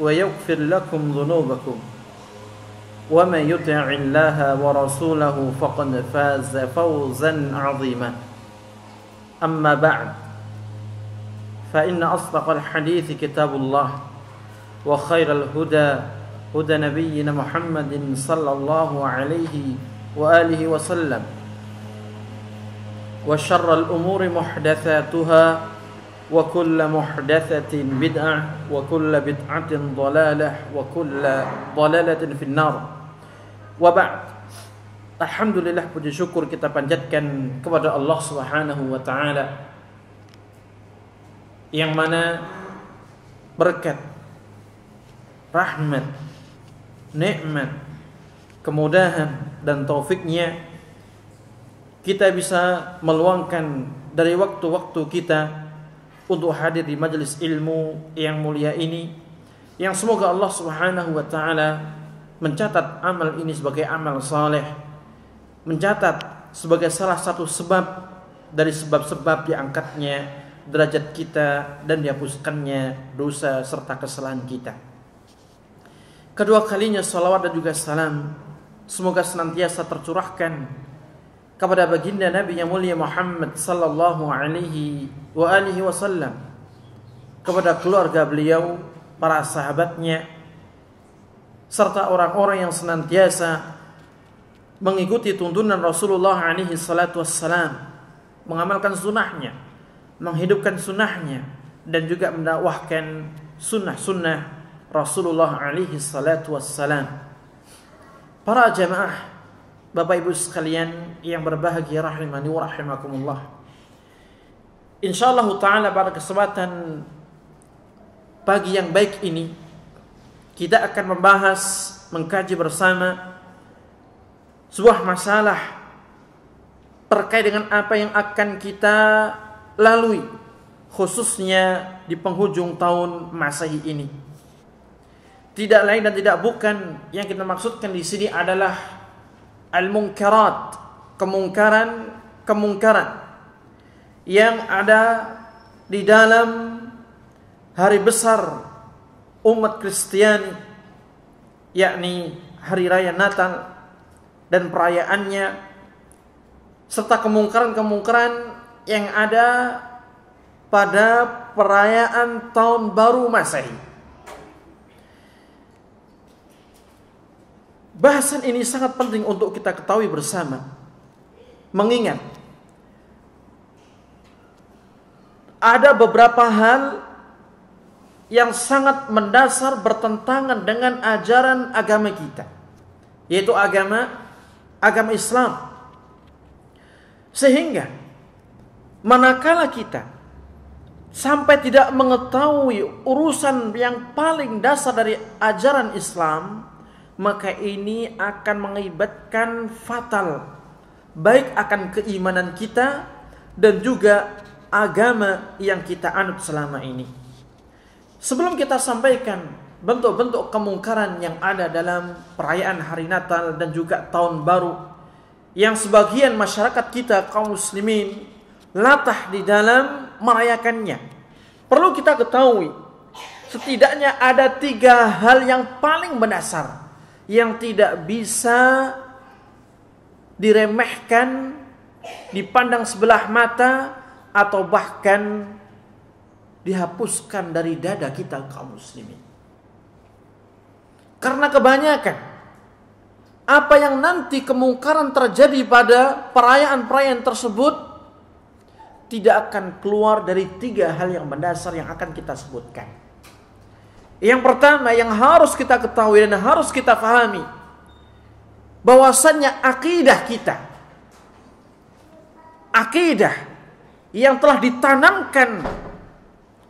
ويغفر لكم ذنوبكم ومن يطع الله ورسوله فقد فاز فوزا عظيما أما بعد فإن أصدق الحديث كتاب الله وخير الهدى هدى نبينا محمد صلى الله عليه وآله وسلم وشر الأمور محدثاتها وكل محدثة بدعة وكل بدعة ضلالة وكل ضلالة في النار وبعد Alhamdulillah puji syukur kita panjatkan kepada Allah Subhanahu wa taala yang mana berkat rahmat nikmat kemudahan dan taufiknya kita bisa meluangkan dari waktu-waktu kita untuk hadir di majelis ilmu yang mulia ini yang semoga Allah Subhanahu wa taala mencatat amal ini sebagai amal saleh mencatat sebagai salah satu sebab dari sebab-sebab diangkatnya derajat kita dan dihapuskannya dosa serta kesalahan kita. Kedua kalinya salawat dan juga salam semoga senantiasa tercurahkan kepada baginda Nabi yang mulia Muhammad sallallahu alaihi wa alihi wasallam kepada keluarga beliau, para sahabatnya serta orang-orang yang senantiasa mengikuti tuntunan Rasulullah alaihi salatu wassalam, mengamalkan sunnahnya, menghidupkan sunnahnya dan juga mendakwahkan sunnah-sunnah Rasulullah alaihi salatu wassalam. Para jemaah Bapak Ibu sekalian yang berbahagia rahimani wa rahimakumullah insyaallah taala pada kesempatan pagi yang baik ini kita akan membahas mengkaji bersama sebuah masalah terkait dengan apa yang akan kita lalui khususnya di penghujung tahun Masehi ini. Tidak lain dan tidak bukan yang kita maksudkan di sini adalah al-munkarat, kemungkaran-kemungkaran yang ada di dalam hari besar umat Kristiani yakni hari raya Natal dan perayaannya serta kemungkaran-kemungkaran yang ada pada perayaan tahun baru Masehi. Bahasan ini sangat penting untuk kita ketahui bersama. Mengingat ada beberapa hal yang sangat mendasar bertentangan dengan ajaran agama kita yaitu agama agama Islam sehingga manakala kita sampai tidak mengetahui urusan yang paling dasar dari ajaran Islam maka ini akan mengibatkan fatal baik akan keimanan kita dan juga agama yang kita anut selama ini. Sebelum kita sampaikan bentuk-bentuk kemungkaran yang ada dalam perayaan hari Natal dan juga tahun baru yang sebagian masyarakat kita kaum muslimin latah di dalam merayakannya. Perlu kita ketahui setidaknya ada tiga hal yang paling mendasar yang tidak bisa diremehkan, dipandang sebelah mata, atau bahkan dihapuskan dari dada kita kaum muslimin. Karena kebanyakan apa yang nanti kemungkaran terjadi pada perayaan-perayaan tersebut tidak akan keluar dari tiga hal yang mendasar yang akan kita sebutkan. Yang pertama yang harus kita ketahui dan harus kita pahami bahwasannya akidah kita akidah yang telah ditanamkan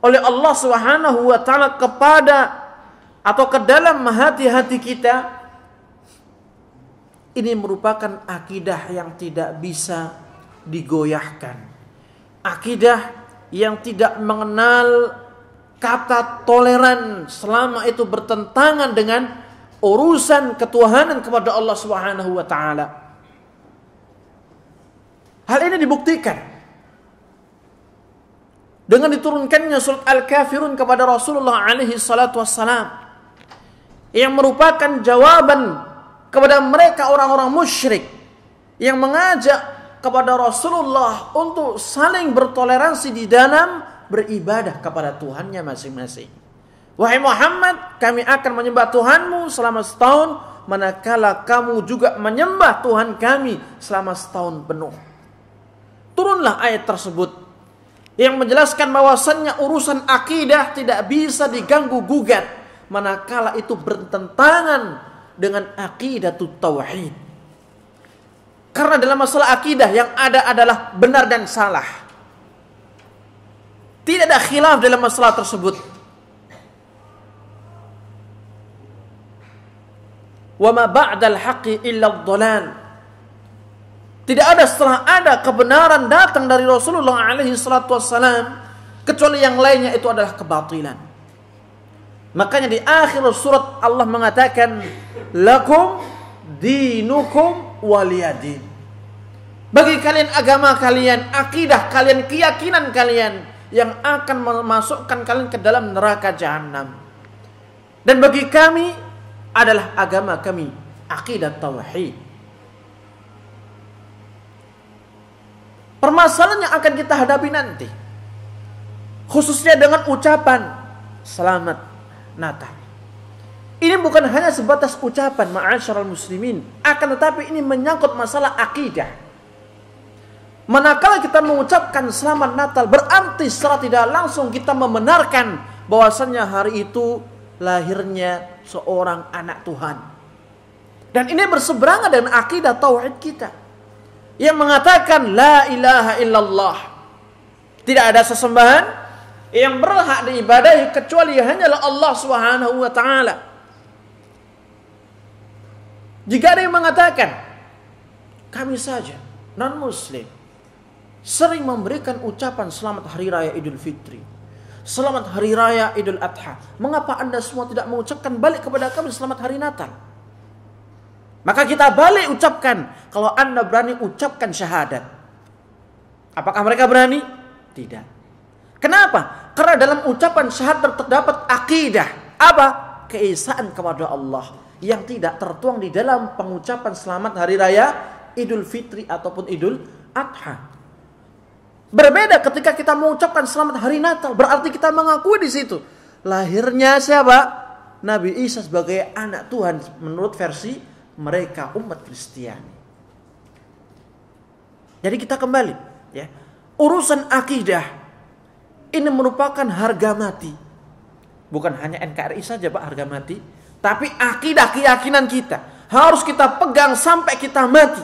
oleh Allah Subhanahu wa taala kepada atau ke dalam hati-hati kita ini merupakan akidah yang tidak bisa digoyahkan. Akidah yang tidak mengenal kata toleran selama itu bertentangan dengan urusan ketuhanan kepada Allah Subhanahu wa taala. Hal ini dibuktikan dengan diturunkannya surat Al-Kafirun kepada Rasulullah alaihi salatu wassalam yang merupakan jawaban kepada mereka orang-orang musyrik yang mengajak kepada Rasulullah untuk saling bertoleransi di dalam beribadah kepada Tuhannya masing-masing. Wahai Muhammad, kami akan menyembah Tuhanmu selama setahun manakala kamu juga menyembah Tuhan kami selama setahun penuh. Turunlah ayat tersebut yang menjelaskan bahwasannya urusan akidah tidak bisa diganggu gugat manakala itu bertentangan dengan akidah tauhid. Karena dalam masalah akidah yang ada adalah benar dan salah. Tidak ada khilaf dalam masalah tersebut. Wa ma ba'dal haqqi illa dhalal. Tidak ada setelah ada kebenaran datang dari Rasulullah alaihi salatu wassalam. Kecuali yang lainnya itu adalah kebatilan. Makanya di akhir surat Allah mengatakan. Lakum dinukum waliyadin. Bagi kalian agama kalian, akidah kalian, keyakinan kalian. Yang akan memasukkan kalian ke dalam neraka jahanam. Dan bagi kami adalah agama kami. Akidah tauhid. permasalahan yang akan kita hadapi nanti. Khususnya dengan ucapan selamat Natal. Ini bukan hanya sebatas ucapan ma'asyiral muslimin, akan tetapi ini menyangkut masalah akidah. Manakala kita mengucapkan selamat Natal berarti secara tidak langsung kita membenarkan bahwasannya hari itu lahirnya seorang anak Tuhan. Dan ini berseberangan dengan akidah tauhid kita yang mengatakan la ilaha illallah. Tidak ada sesembahan yang berhak diibadahi kecuali hanyalah Allah Subhanahu wa taala. Jika ada yang mengatakan kami saja non muslim sering memberikan ucapan selamat hari raya Idul Fitri. Selamat hari raya Idul Adha. Mengapa Anda semua tidak mengucapkan balik kepada kami selamat hari Natal? Maka kita balik ucapkan. Kalau anda berani ucapkan syahadat. Apakah mereka berani? Tidak. Kenapa? Karena dalam ucapan syahadat terdapat akidah. Apa? Keesaan kepada Allah. Yang tidak tertuang di dalam pengucapan selamat hari raya. Idul Fitri ataupun Idul Adha. Berbeda ketika kita mengucapkan selamat hari Natal. Berarti kita mengakui di situ. Lahirnya siapa? Nabi Isa sebagai anak Tuhan menurut versi mereka umat Kristiani. Jadi kita kembali ya. Urusan akidah ini merupakan harga mati. Bukan hanya NKRI saja Pak harga mati, tapi akidah keyakinan kita harus kita pegang sampai kita mati.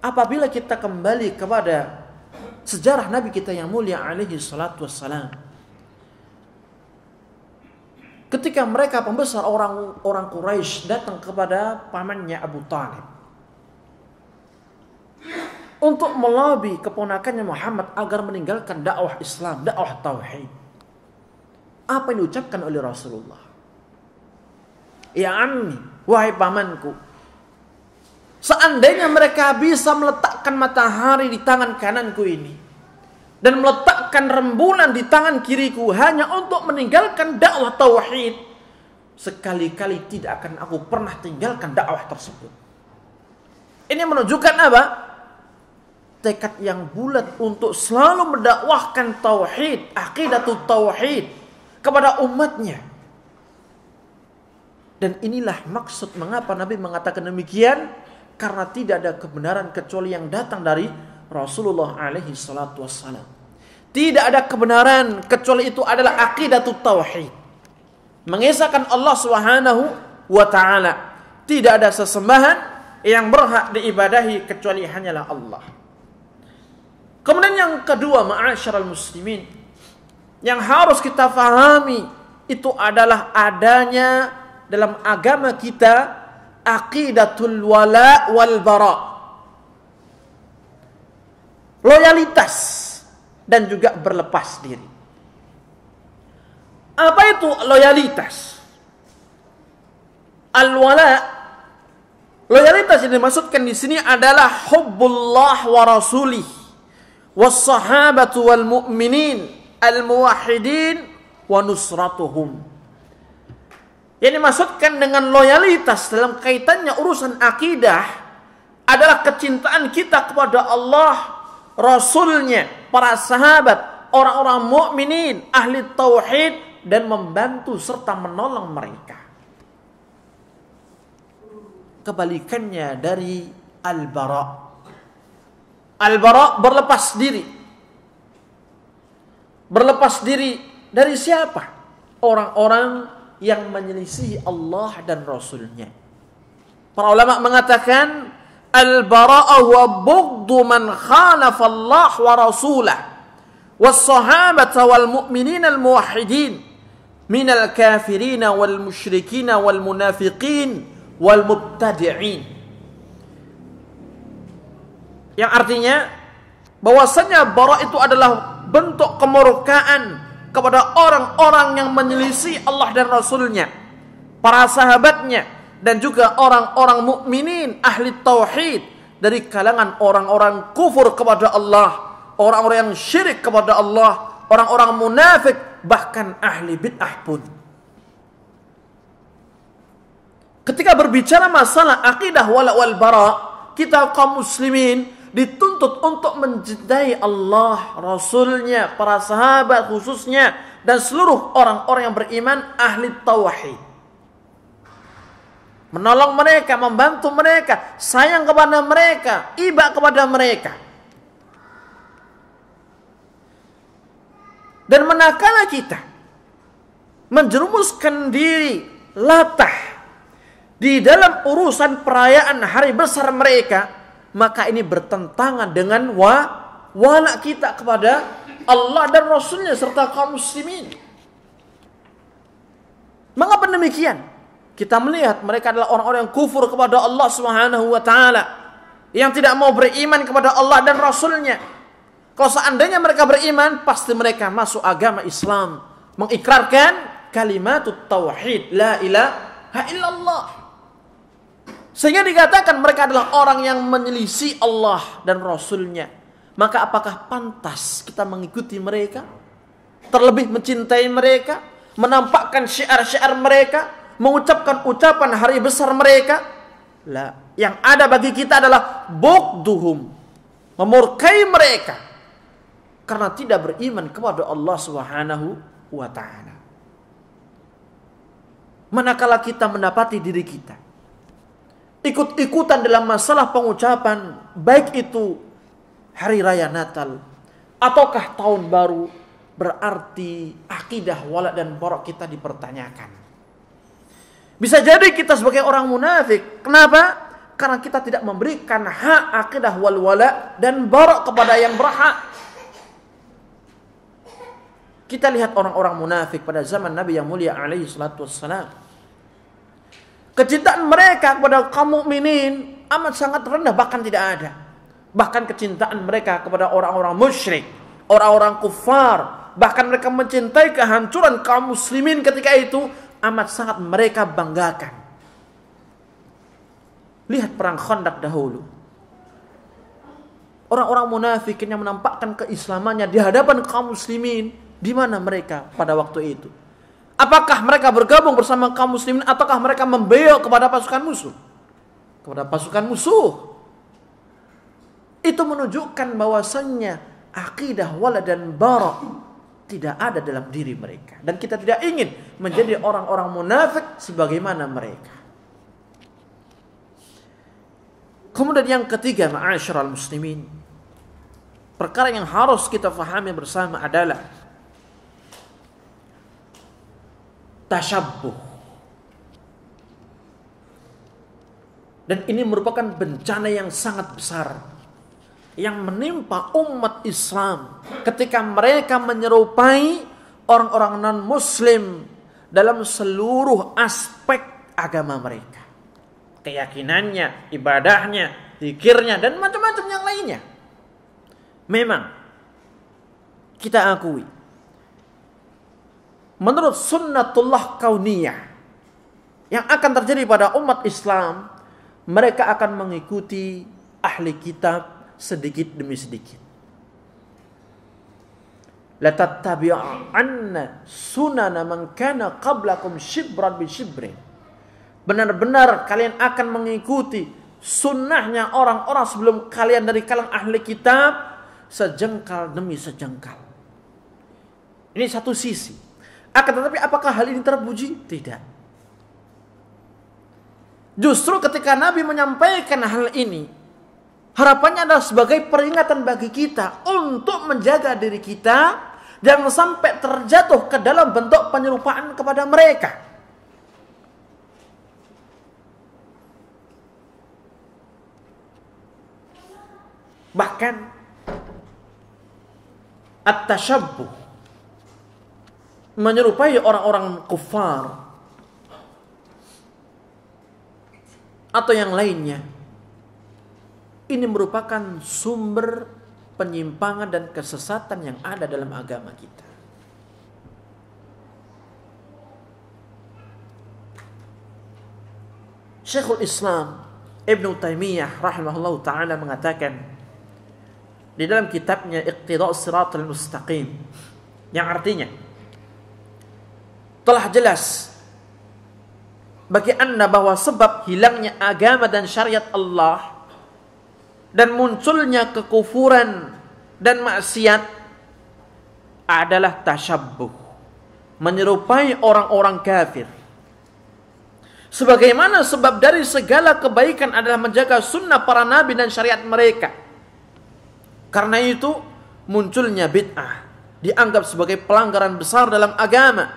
Apabila kita kembali kepada sejarah Nabi kita yang mulia alaihi salatu wassalam Ketika mereka pembesar orang orang Quraisy datang kepada pamannya Abu Talib untuk melobi keponakannya Muhammad agar meninggalkan dakwah Islam, dakwah tauhid. Apa yang diucapkan oleh Rasulullah? Ya ammi, wahai pamanku. Seandainya mereka bisa meletakkan matahari di tangan kananku ini, dan meletakkan rembulan di tangan kiriku hanya untuk meninggalkan dakwah tauhid sekali-kali tidak akan aku pernah tinggalkan dakwah tersebut ini menunjukkan apa tekad yang bulat untuk selalu mendakwahkan tauhid aqidatul tauhid kepada umatnya dan inilah maksud mengapa Nabi mengatakan demikian karena tidak ada kebenaran kecuali yang datang dari Rasulullah alaihi salatu wassalam. Tidak ada kebenaran kecuali itu adalah akidatut tauhid. Mengesahkan Allah Subhanahu wa taala. Tidak ada sesembahan yang berhak diibadahi kecuali hanyalah Allah. Kemudian yang kedua, ma'asyiral muslimin, yang harus kita fahami itu adalah adanya dalam agama kita aqidatul wala wal bara loyalitas, dan juga berlepas diri. Apa itu loyalitas? Al-wala loyalitas yang dimaksudkan di sini adalah hubbullah wa rasulih wassahabatu wal mu'minin al muwahhidin wa nusratuhum. Yang dimaksudkan dengan loyalitas dalam kaitannya urusan akidah adalah kecintaan kita kepada Allah rasulnya, para sahabat, orang-orang mukminin, ahli tauhid dan membantu serta menolong mereka. Kebalikannya dari al-bara. Al-bara berlepas diri. Berlepas diri dari siapa? Orang-orang yang menyelisihi Allah dan Rasulnya. Para ulama mengatakan al-bara'ah wa bughdu man khalafa Allah wa rasulah wal mu'minin al yang artinya bahwasanya bara itu adalah bentuk kemurkaan kepada orang-orang yang menyelisih Allah dan Rasulnya para sahabatnya dan juga orang-orang mukminin ahli tauhid dari kalangan orang-orang kufur kepada Allah, orang-orang yang syirik kepada Allah, orang-orang munafik bahkan ahli bid'ah pun. Ketika berbicara masalah akidah wala wal bara, kita kaum muslimin dituntut untuk mencintai Allah, Rasulnya, para sahabat khususnya, dan seluruh orang-orang yang beriman ahli tauhid menolong mereka, membantu mereka, sayang kepada mereka, iba kepada mereka. Dan manakala kita menjerumuskan diri latah di dalam urusan perayaan hari besar mereka, maka ini bertentangan dengan wa wala kita kepada Allah dan Rasulnya serta kaum muslimin. Mengapa demikian? Kita melihat mereka adalah orang-orang yang kufur kepada Allah Subhanahu wa taala, yang tidak mau beriman kepada Allah dan Rasulnya. Kalau seandainya mereka beriman, pasti mereka masuk agama Islam, mengikrarkan kalimat tauhid la ilaha illallah. Sehingga dikatakan mereka adalah orang yang menyelisi Allah dan Rasulnya. Maka apakah pantas kita mengikuti mereka? Terlebih mencintai mereka? Menampakkan syiar-syiar mereka? mengucapkan ucapan hari besar mereka lah yang ada bagi kita adalah bukduhum, memurkai mereka karena tidak beriman kepada Allah Subhanahu wa taala manakala kita mendapati diri kita ikut-ikutan dalam masalah pengucapan baik itu hari raya Natal ataukah tahun baru berarti akidah walak dan borok kita dipertanyakan bisa jadi kita sebagai orang munafik. Kenapa? Karena kita tidak memberikan hak akidah wal wala dan barok kepada yang berhak. Kita lihat orang-orang munafik pada zaman Nabi yang mulia alaihi salatu wassalam. Kecintaan mereka kepada kaum mukminin amat sangat rendah bahkan tidak ada. Bahkan kecintaan mereka kepada orang-orang musyrik, orang-orang kufar, bahkan mereka mencintai kehancuran kaum muslimin ketika itu amat sangat mereka banggakan. Lihat perang Khandaq dahulu. Orang-orang munafikin yang menampakkan keislamannya di hadapan kaum muslimin, di mana mereka pada waktu itu? Apakah mereka bergabung bersama kaum muslimin ataukah mereka membeo kepada pasukan musuh? Kepada pasukan musuh. Itu menunjukkan bahwasannya akidah wala dan barok tidak ada dalam diri mereka dan kita tidak ingin menjadi orang-orang munafik sebagaimana mereka. Kemudian yang ketiga, ma'asyiral muslimin. Perkara yang harus kita fahami bersama adalah tasabbuh. Dan ini merupakan bencana yang sangat besar yang menimpa umat Islam ketika mereka menyerupai orang-orang non-muslim dalam seluruh aspek agama mereka. Keyakinannya, ibadahnya, pikirnya dan macam-macam yang lainnya. Memang kita akui menurut sunnatullah kauniyah yang akan terjadi pada umat Islam mereka akan mengikuti ahli kitab sedikit demi sedikit. Latattabi'anna sunana man kana qablakum shibran bi shibrin. Benar-benar kalian akan mengikuti sunnahnya orang-orang sebelum kalian dari kalangan ahli kitab sejengkal demi sejengkal. Ini satu sisi. Akan tetapi apakah hal ini terpuji? Tidak. Justru ketika Nabi menyampaikan hal ini, Harapannya adalah sebagai peringatan bagi kita untuk menjaga diri kita jangan sampai terjatuh ke dalam bentuk penyerupaan kepada mereka. Bahkan at tashabbu menyerupai orang-orang kufar atau yang lainnya ini merupakan sumber penyimpangan dan kesesatan yang ada dalam agama kita. Syekhul Islam Ibn Taimiyah rahimahullah ta'ala mengatakan di dalam kitabnya Iqtida' Siratul Mustaqim yang artinya telah jelas bagi anda bahwa sebab hilangnya agama dan syariat Allah dan munculnya kekufuran dan maksiat adalah tasyabbuh menyerupai orang-orang kafir sebagaimana sebab dari segala kebaikan adalah menjaga sunnah para nabi dan syariat mereka karena itu munculnya bid'ah dianggap sebagai pelanggaran besar dalam agama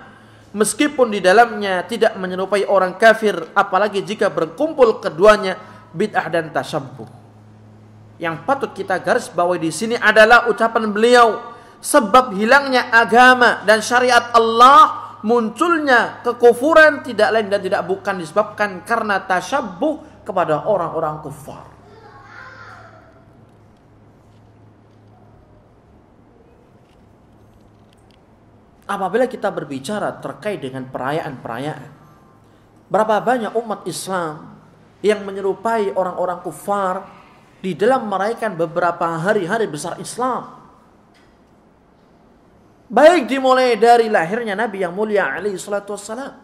meskipun di dalamnya tidak menyerupai orang kafir apalagi jika berkumpul keduanya bid'ah dan tasyabbuh yang patut kita garis bawahi di sini adalah ucapan beliau sebab hilangnya agama dan syariat Allah munculnya kekufuran tidak lain dan tidak bukan disebabkan karena tasyabuh kepada orang-orang kufar. Apabila kita berbicara terkait dengan perayaan-perayaan, berapa banyak umat Islam yang menyerupai orang-orang kufar di dalam merayakan beberapa hari-hari besar Islam. Baik dimulai dari lahirnya Nabi yang mulia alaihi salatu wassalam.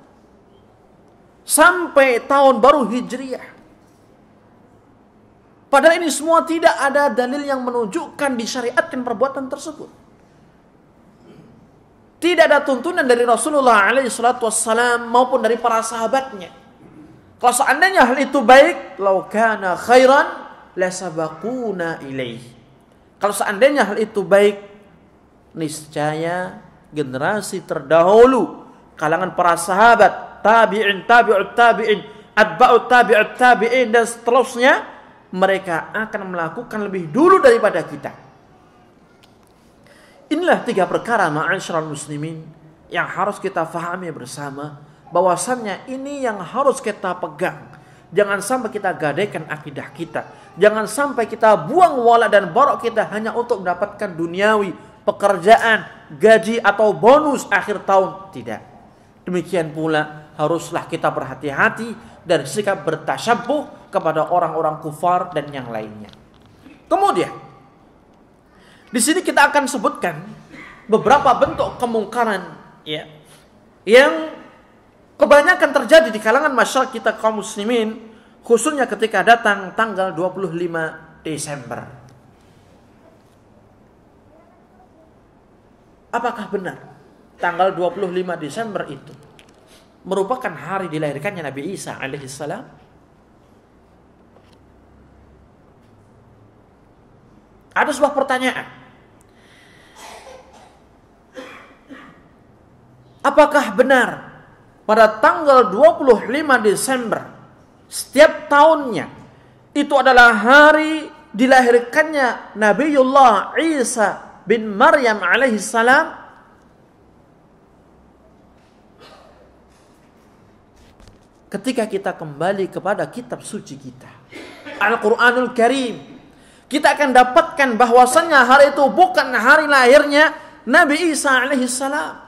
Sampai tahun baru Hijriah. Padahal ini semua tidak ada dalil yang menunjukkan di syariat dan perbuatan tersebut. Tidak ada tuntunan dari Rasulullah alaihi salatu wassalam maupun dari para sahabatnya. Kalau seandainya hal itu baik, laukana khairan, lasabaquna ilaih. Kalau seandainya hal itu baik, niscaya generasi terdahulu kalangan para sahabat, tabi'in, tabi'ut tabi'in, atba'ut tabi'ut tabi'in dan seterusnya mereka akan melakukan lebih dulu daripada kita. Inilah tiga perkara ma'asyiral muslimin yang harus kita fahami bersama bahwasannya ini yang harus kita pegang Jangan sampai kita gadaikan akidah kita. Jangan sampai kita buang wala dan barok kita hanya untuk mendapatkan duniawi, pekerjaan, gaji atau bonus akhir tahun. Tidak. Demikian pula haruslah kita berhati-hati dan sikap bertasyabuh kepada orang-orang kufar dan yang lainnya. Kemudian, di sini kita akan sebutkan beberapa bentuk kemungkaran ya yang kebanyakan terjadi di kalangan masyarakat kita kaum muslimin khususnya ketika datang tanggal 25 Desember. Apakah benar tanggal 25 Desember itu merupakan hari dilahirkannya Nabi Isa alaihissalam? Ada sebuah pertanyaan. Apakah benar pada tanggal 25 Desember setiap tahunnya itu adalah hari dilahirkannya Nabiullah Isa bin Maryam alaihi salam. ketika kita kembali kepada kitab suci kita Al-Quranul Karim kita akan dapatkan bahwasannya hari itu bukan hari lahirnya Nabi Isa alaihi salam.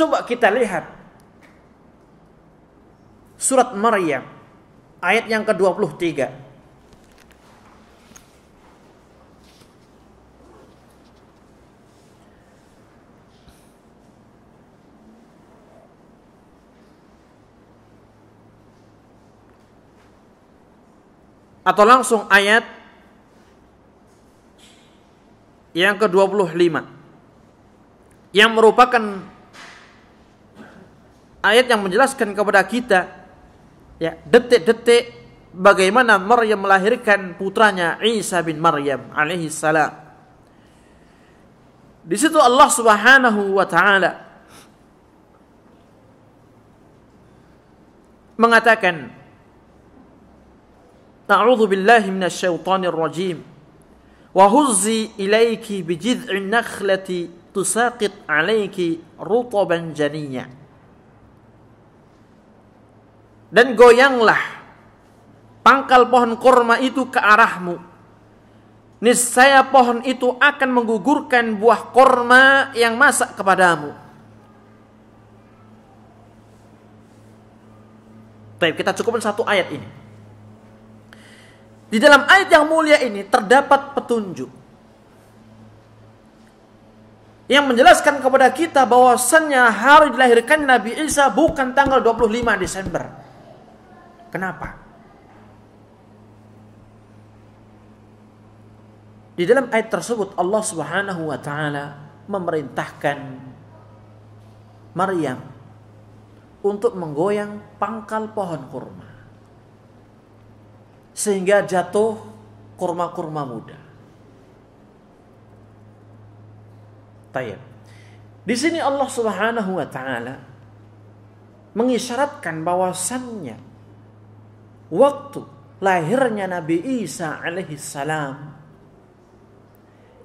Coba kita lihat surat Maryam ayat yang ke-23. atau langsung ayat yang ke-25 yang merupakan ayat yang menjelaskan kepada kita ya detik-detik bagaimana Maryam melahirkan putranya Isa bin Maryam alaihi salam. Di situ Allah Subhanahu wa taala mengatakan A'udzu billahi minasyaitonir rajim. rajim. huzzi ilayki بجذع nakhlati tusaqit 'alayki rutuban janiyah." dan goyanglah pangkal pohon kurma itu ke arahmu. Niscaya pohon itu akan menggugurkan buah kurma yang masak kepadamu. Baik, kita cukupkan satu ayat ini. Di dalam ayat yang mulia ini terdapat petunjuk yang menjelaskan kepada kita bahwasannya hari dilahirkan Nabi Isa bukan tanggal 25 Desember. Kenapa? Di dalam ayat tersebut Allah Subhanahu wa taala memerintahkan Maryam untuk menggoyang pangkal pohon kurma sehingga jatuh kurma-kurma muda. Tayyib. Di sini Allah Subhanahu wa taala mengisyaratkan bahwasannya waktu lahirnya Nabi Isa alaihi salam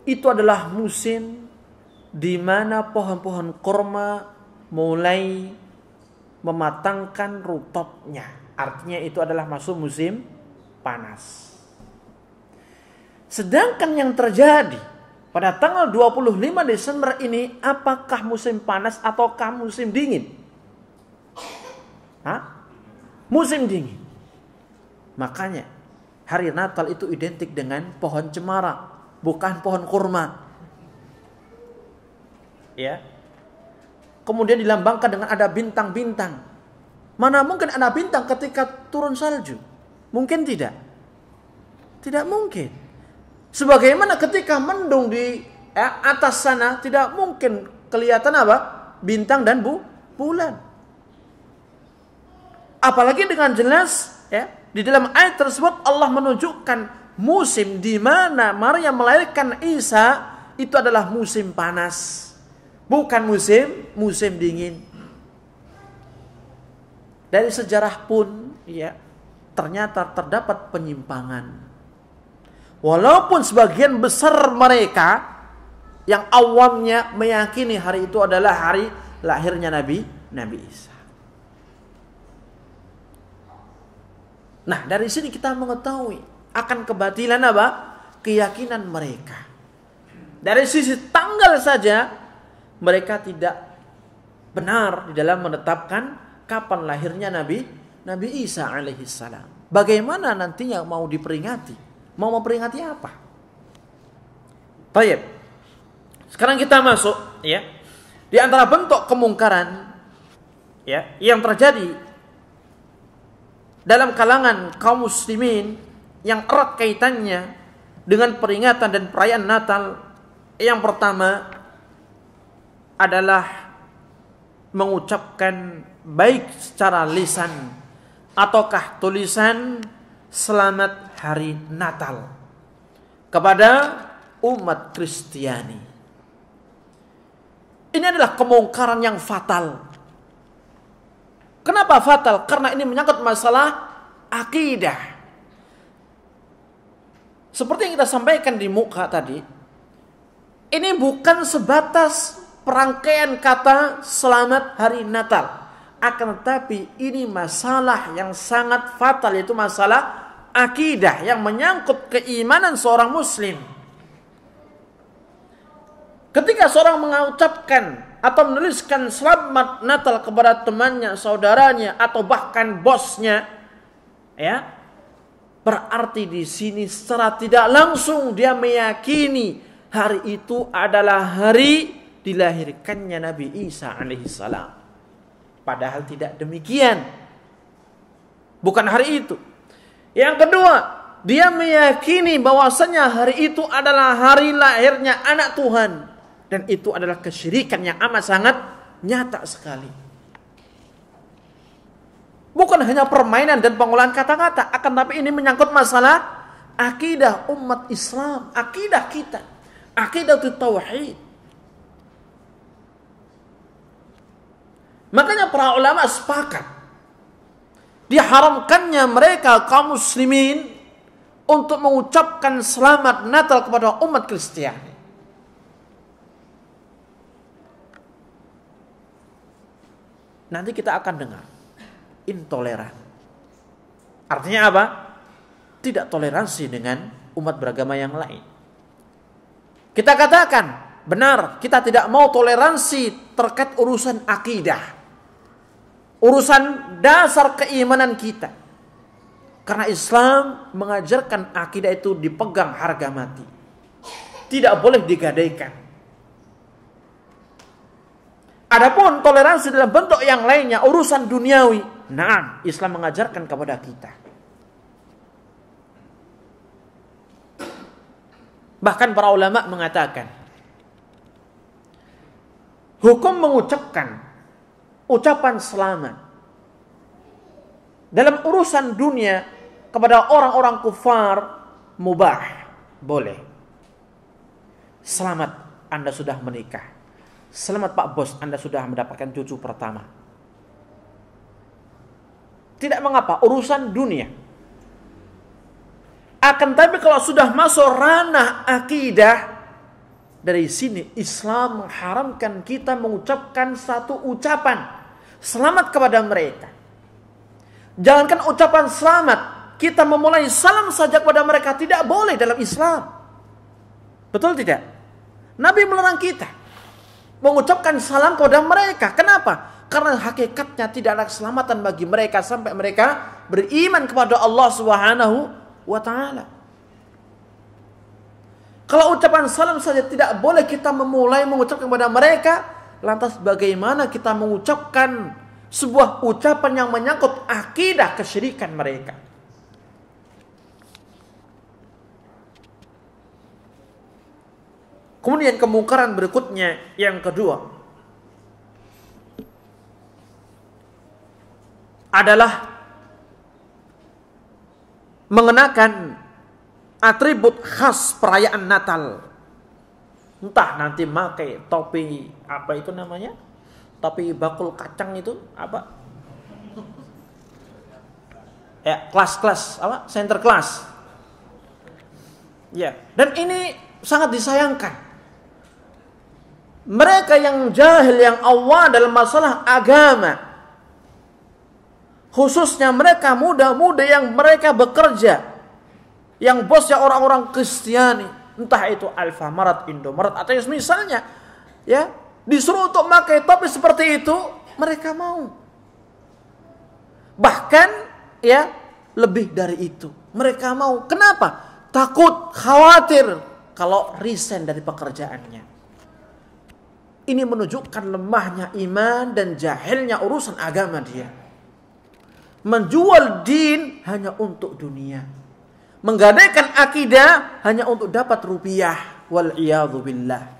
itu adalah musim di mana pohon-pohon kurma mulai mematangkan rutopnya. Artinya itu adalah masuk musim panas. Sedangkan yang terjadi pada tanggal 25 Desember ini apakah musim panas ataukah musim dingin? Hah? Musim dingin. Makanya hari Natal itu identik dengan pohon cemara, bukan pohon kurma. Ya. Kemudian dilambangkan dengan ada bintang-bintang. Mana mungkin ada bintang ketika turun salju? Mungkin tidak. Tidak mungkin. Sebagaimana ketika mendung di eh, atas sana tidak mungkin kelihatan apa? Bintang dan bu bulan. Apalagi dengan jelas ya di dalam ayat tersebut Allah menunjukkan musim di mana Maria melahirkan Isa itu adalah musim panas, bukan musim musim dingin. Dari sejarah pun ya ternyata terdapat penyimpangan. Walaupun sebagian besar mereka yang awamnya meyakini hari itu adalah hari lahirnya Nabi Nabi Isa. Nah, dari sini kita mengetahui akan kebatilan apa? Keyakinan mereka. Dari sisi tanggal saja mereka tidak benar di dalam menetapkan kapan lahirnya Nabi Nabi Isa alaihissalam. Bagaimana nantinya mau diperingati? Mau memperingati apa? Tayyip. Sekarang kita masuk ya. Di antara bentuk kemungkaran ya yang terjadi dalam kalangan kaum muslimin yang erat kaitannya dengan peringatan dan perayaan Natal yang pertama adalah mengucapkan baik secara lisan ataukah tulisan selamat hari Natal kepada umat Kristiani. Ini adalah kemungkaran yang fatal Kenapa fatal? Karena ini menyangkut masalah akidah. Seperti yang kita sampaikan di muka tadi, ini bukan sebatas perangkaian kata selamat hari Natal. Akan tetapi ini masalah yang sangat fatal yaitu masalah akidah yang menyangkut keimanan seorang muslim. Ketika seorang mengucapkan atau menuliskan selamat Natal kepada temannya, saudaranya, atau bahkan bosnya, ya, berarti di sini secara tidak langsung dia meyakini hari itu adalah hari dilahirkannya Nabi Isa alaihissalam. Padahal tidak demikian. Bukan hari itu. Yang kedua, dia meyakini bahwasanya hari itu adalah hari lahirnya anak Tuhan. Dan itu adalah kesyirikan yang amat sangat nyata sekali. Bukan hanya permainan dan pengolahan kata-kata, akan tapi ini menyangkut masalah akidah umat Islam, akidah kita, akidah tauhid. Makanya para ulama sepakat diharamkannya mereka kaum muslimin untuk mengucapkan selamat Natal kepada umat Kristiani. nanti kita akan dengar intoleran. Artinya apa? Tidak toleransi dengan umat beragama yang lain. Kita katakan, benar, kita tidak mau toleransi terkait urusan akidah. Urusan dasar keimanan kita. Karena Islam mengajarkan akidah itu dipegang harga mati. Tidak boleh digadaikan Adapun toleransi dalam bentuk yang lainnya urusan duniawi. Nah, Islam mengajarkan kepada kita. Bahkan para ulama mengatakan hukum mengucapkan ucapan selamat dalam urusan dunia kepada orang-orang kufar mubah boleh. Selamat Anda sudah menikah Selamat Pak Bos, Anda sudah mendapatkan cucu pertama. Tidak mengapa, urusan dunia. Akan tapi kalau sudah masuk ranah akidah, dari sini Islam mengharamkan kita mengucapkan satu ucapan selamat kepada mereka. Jangankan ucapan selamat, kita memulai salam saja kepada mereka tidak boleh dalam Islam. Betul tidak? Nabi melarang kita mengucapkan salam kepada mereka. Kenapa? Karena hakikatnya tidak ada keselamatan bagi mereka sampai mereka beriman kepada Allah Subhanahu wa taala. Kalau ucapan salam saja tidak boleh kita memulai mengucapkan kepada mereka, lantas bagaimana kita mengucapkan sebuah ucapan yang menyangkut akidah kesyirikan mereka? Kemudian kemungkaran berikutnya yang kedua adalah mengenakan atribut khas perayaan Natal. Entah nanti pakai topi apa itu namanya? Topi bakul kacang itu apa? Ya, kelas-kelas apa? Center kelas. Ya, dan ini sangat disayangkan mereka yang jahil yang awal dalam masalah agama khususnya mereka muda-muda yang mereka bekerja yang bosnya orang-orang Kristiani entah itu Indo Indomaret atau misalnya ya disuruh untuk pakai topi seperti itu mereka mau bahkan ya lebih dari itu mereka mau kenapa takut khawatir kalau resign dari pekerjaannya ini menunjukkan lemahnya iman dan jahilnya urusan agama dia. Menjual din hanya untuk dunia. Menggadaikan akidah hanya untuk dapat rupiah. Wal billah.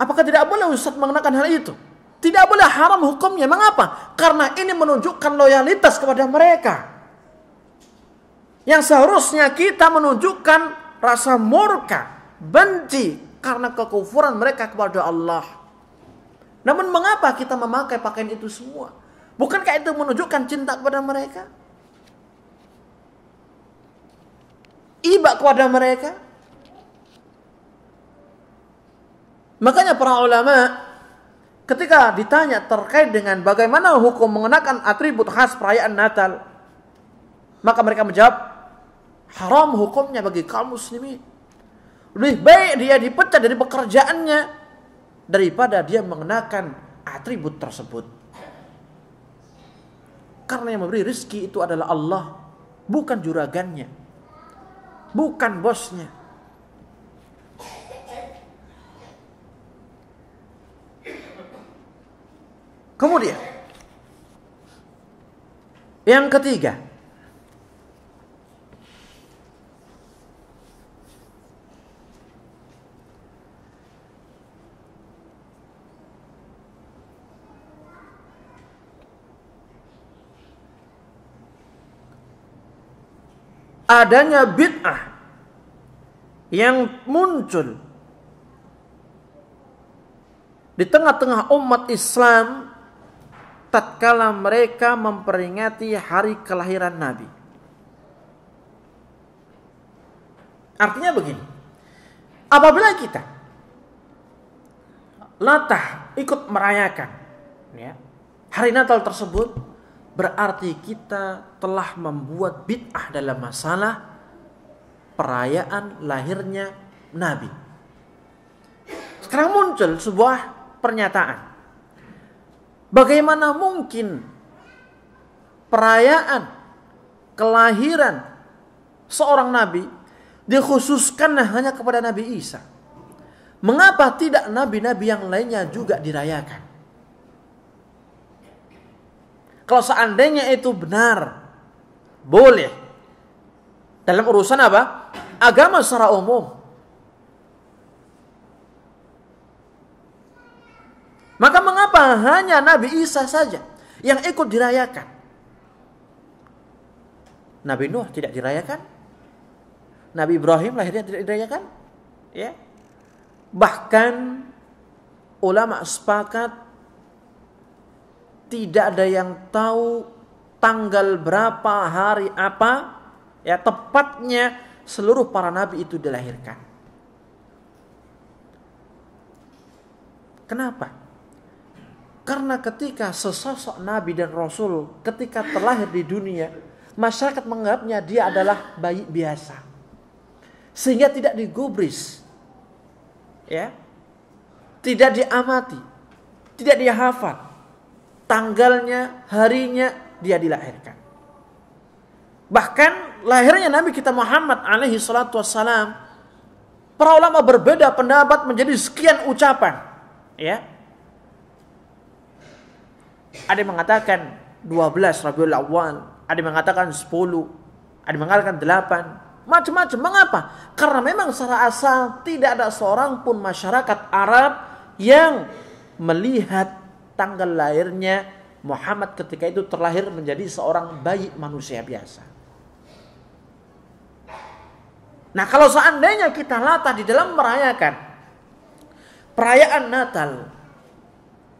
Apakah tidak boleh Ustaz mengenakan hal itu? Tidak boleh haram hukumnya. Mengapa? Karena ini menunjukkan loyalitas kepada mereka yang seharusnya kita menunjukkan rasa murka, benci karena kekufuran mereka kepada Allah. Namun mengapa kita memakai pakaian itu semua? Bukankah itu menunjukkan cinta kepada mereka? Iba kepada mereka? Makanya para ulama ketika ditanya terkait dengan bagaimana hukum mengenakan atribut khas perayaan Natal, maka mereka menjawab Haram hukumnya bagi kaum muslimin. Lebih baik dia dipecat dari pekerjaannya daripada dia mengenakan atribut tersebut. Karena yang memberi rezeki itu adalah Allah, bukan juragannya, bukan bosnya. Kemudian, yang ketiga, adanya bid'ah yang muncul di tengah-tengah umat Islam tatkala mereka memperingati hari kelahiran Nabi. Artinya begini. Apabila kita latah ikut merayakan ya, hari Natal tersebut berarti kita telah membuat bid'ah dalam masalah perayaan lahirnya Nabi. Sekarang muncul sebuah pernyataan. Bagaimana mungkin perayaan kelahiran seorang nabi dikhususkan hanya kepada Nabi Isa? Mengapa tidak nabi-nabi yang lainnya juga dirayakan? Kalau seandainya itu benar, boleh. Dalam urusan apa? Agama secara umum. Maka mengapa hanya Nabi Isa saja yang ikut dirayakan? Nabi Nuh tidak dirayakan? Nabi Ibrahim lahirnya tidak dirayakan? Ya. Bahkan ulama sepakat tidak ada yang tahu tanggal berapa hari apa ya tepatnya seluruh para nabi itu dilahirkan. Kenapa? Karena ketika sesosok nabi dan rasul ketika terlahir di dunia, masyarakat menganggapnya dia adalah bayi biasa. Sehingga tidak digubris. Ya. Tidak diamati, tidak dihafal tanggalnya, harinya dia dilahirkan. Bahkan lahirnya Nabi kita Muhammad alaihi salatu wassalam para ulama berbeda pendapat menjadi sekian ucapan ya ada yang mengatakan 12 Rabiul Awal ada yang mengatakan 10 ada yang mengatakan 8 macam-macam mengapa karena memang secara asal tidak ada seorang pun masyarakat Arab yang melihat tanggal lahirnya Muhammad ketika itu terlahir menjadi seorang bayi manusia biasa. Nah kalau seandainya kita latah di dalam merayakan perayaan Natal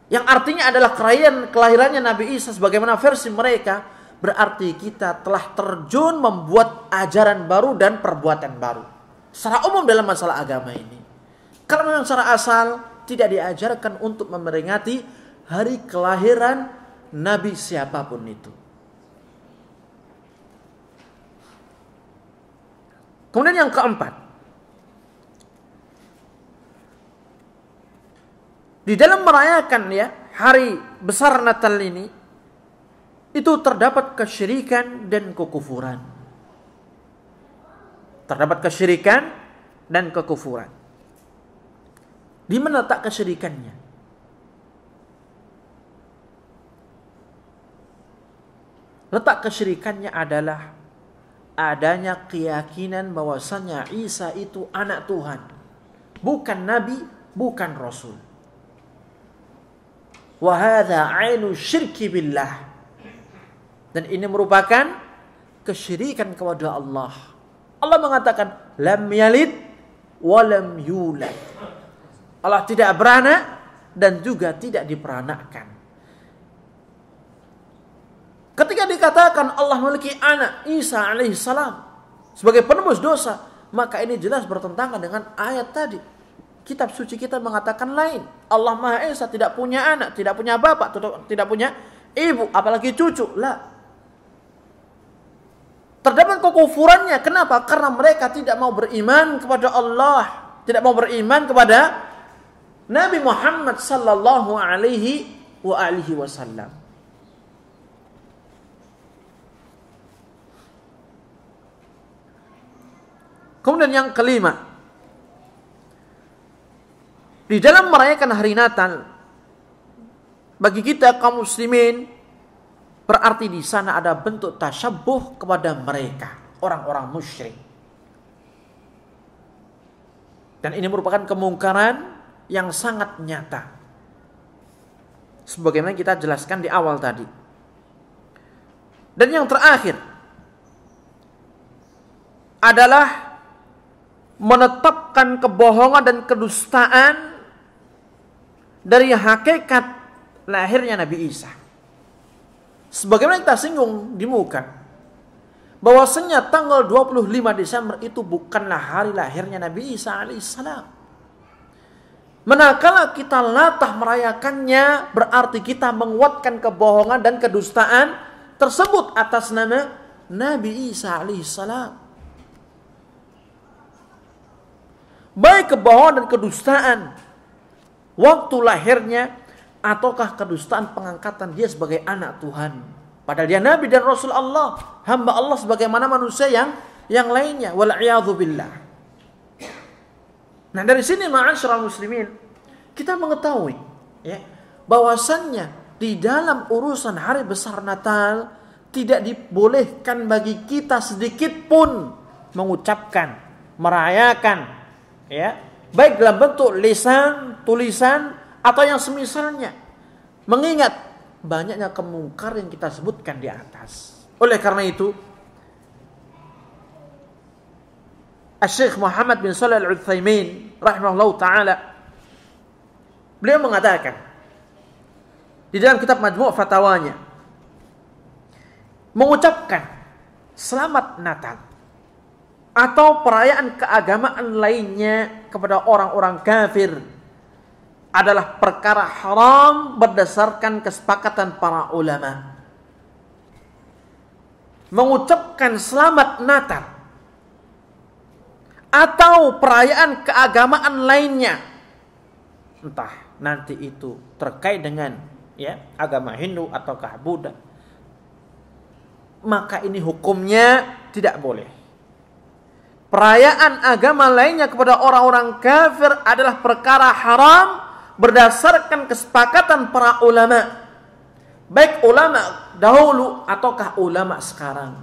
yang artinya adalah kerayan kelahirannya Nabi Isa sebagaimana versi mereka berarti kita telah terjun membuat ajaran baru dan perbuatan baru secara umum dalam masalah agama ini. Karena memang secara asal tidak diajarkan untuk memperingati hari kelahiran nabi siapapun itu. Kemudian yang keempat. Di dalam merayakan ya hari besar Natal ini itu terdapat kesyirikan dan kekufuran. Terdapat kesyirikan dan kekufuran. Di mana tak kesyirikannya? Letak kesyirikannya adalah adanya keyakinan bahwasanya Isa itu anak Tuhan. Bukan nabi, bukan rasul. Wahada ainu syirki billah. Dan ini merupakan kesyirikan kepada Allah. Allah mengatakan, Lam yalid walam yulad. Allah tidak beranak dan juga tidak diperanakkan. Ketika dikatakan Allah memiliki anak Isa alaihissalam sebagai penebus dosa, maka ini jelas bertentangan dengan ayat tadi. Kitab suci kita mengatakan lain. Allah Maha Esa tidak punya anak, tidak punya bapak, tidak punya ibu, apalagi cucu. Lah. Terdapat kekufurannya. Kenapa? Karena mereka tidak mau beriman kepada Allah, tidak mau beriman kepada Nabi Muhammad sallallahu alaihi wa alihi wasallam. Kemudian yang kelima, di dalam merayakan hari Natal bagi kita kaum muslimin berarti di sana ada bentuk tasyabuh kepada mereka orang-orang musyrik. Dan ini merupakan kemungkaran yang sangat nyata. Sebagaimana kita jelaskan di awal tadi. Dan yang terakhir adalah menetapkan kebohongan dan kedustaan dari hakikat lahirnya Nabi Isa. Sebagaimana kita singgung di muka, bahwasanya tanggal 25 Desember itu bukanlah hari lahirnya Nabi Isa alaihissalam. Manakala kita latah merayakannya, berarti kita menguatkan kebohongan dan kedustaan tersebut atas nama Nabi Isa alaihissalam. baik kebohongan dan kedustaan waktu lahirnya ataukah kedustaan pengangkatan dia sebagai anak Tuhan padahal dia nabi dan rasul Allah hamba Allah sebagaimana manusia yang yang lainnya wal nah dari sini ma'asyiral muslimin kita mengetahui ya bahwasannya di dalam urusan hari besar Natal tidak dibolehkan bagi kita sedikit pun mengucapkan merayakan ya baik dalam bentuk lisan tulisan atau yang semisalnya mengingat banyaknya kemungkar yang kita sebutkan di atas oleh karena itu Syekh Muhammad bin Shalal Al-Utsaimin rahimahullah taala beliau mengatakan di dalam kitab Majmu' Fatawanya mengucapkan selamat Natal atau perayaan keagamaan lainnya kepada orang-orang kafir adalah perkara haram berdasarkan kesepakatan para ulama. Mengucapkan selamat Natal atau perayaan keagamaan lainnya entah nanti itu terkait dengan ya agama Hindu ataukah Buddha maka ini hukumnya tidak boleh Perayaan agama lainnya kepada orang-orang kafir adalah perkara haram berdasarkan kesepakatan para ulama. Baik ulama dahulu ataukah ulama sekarang.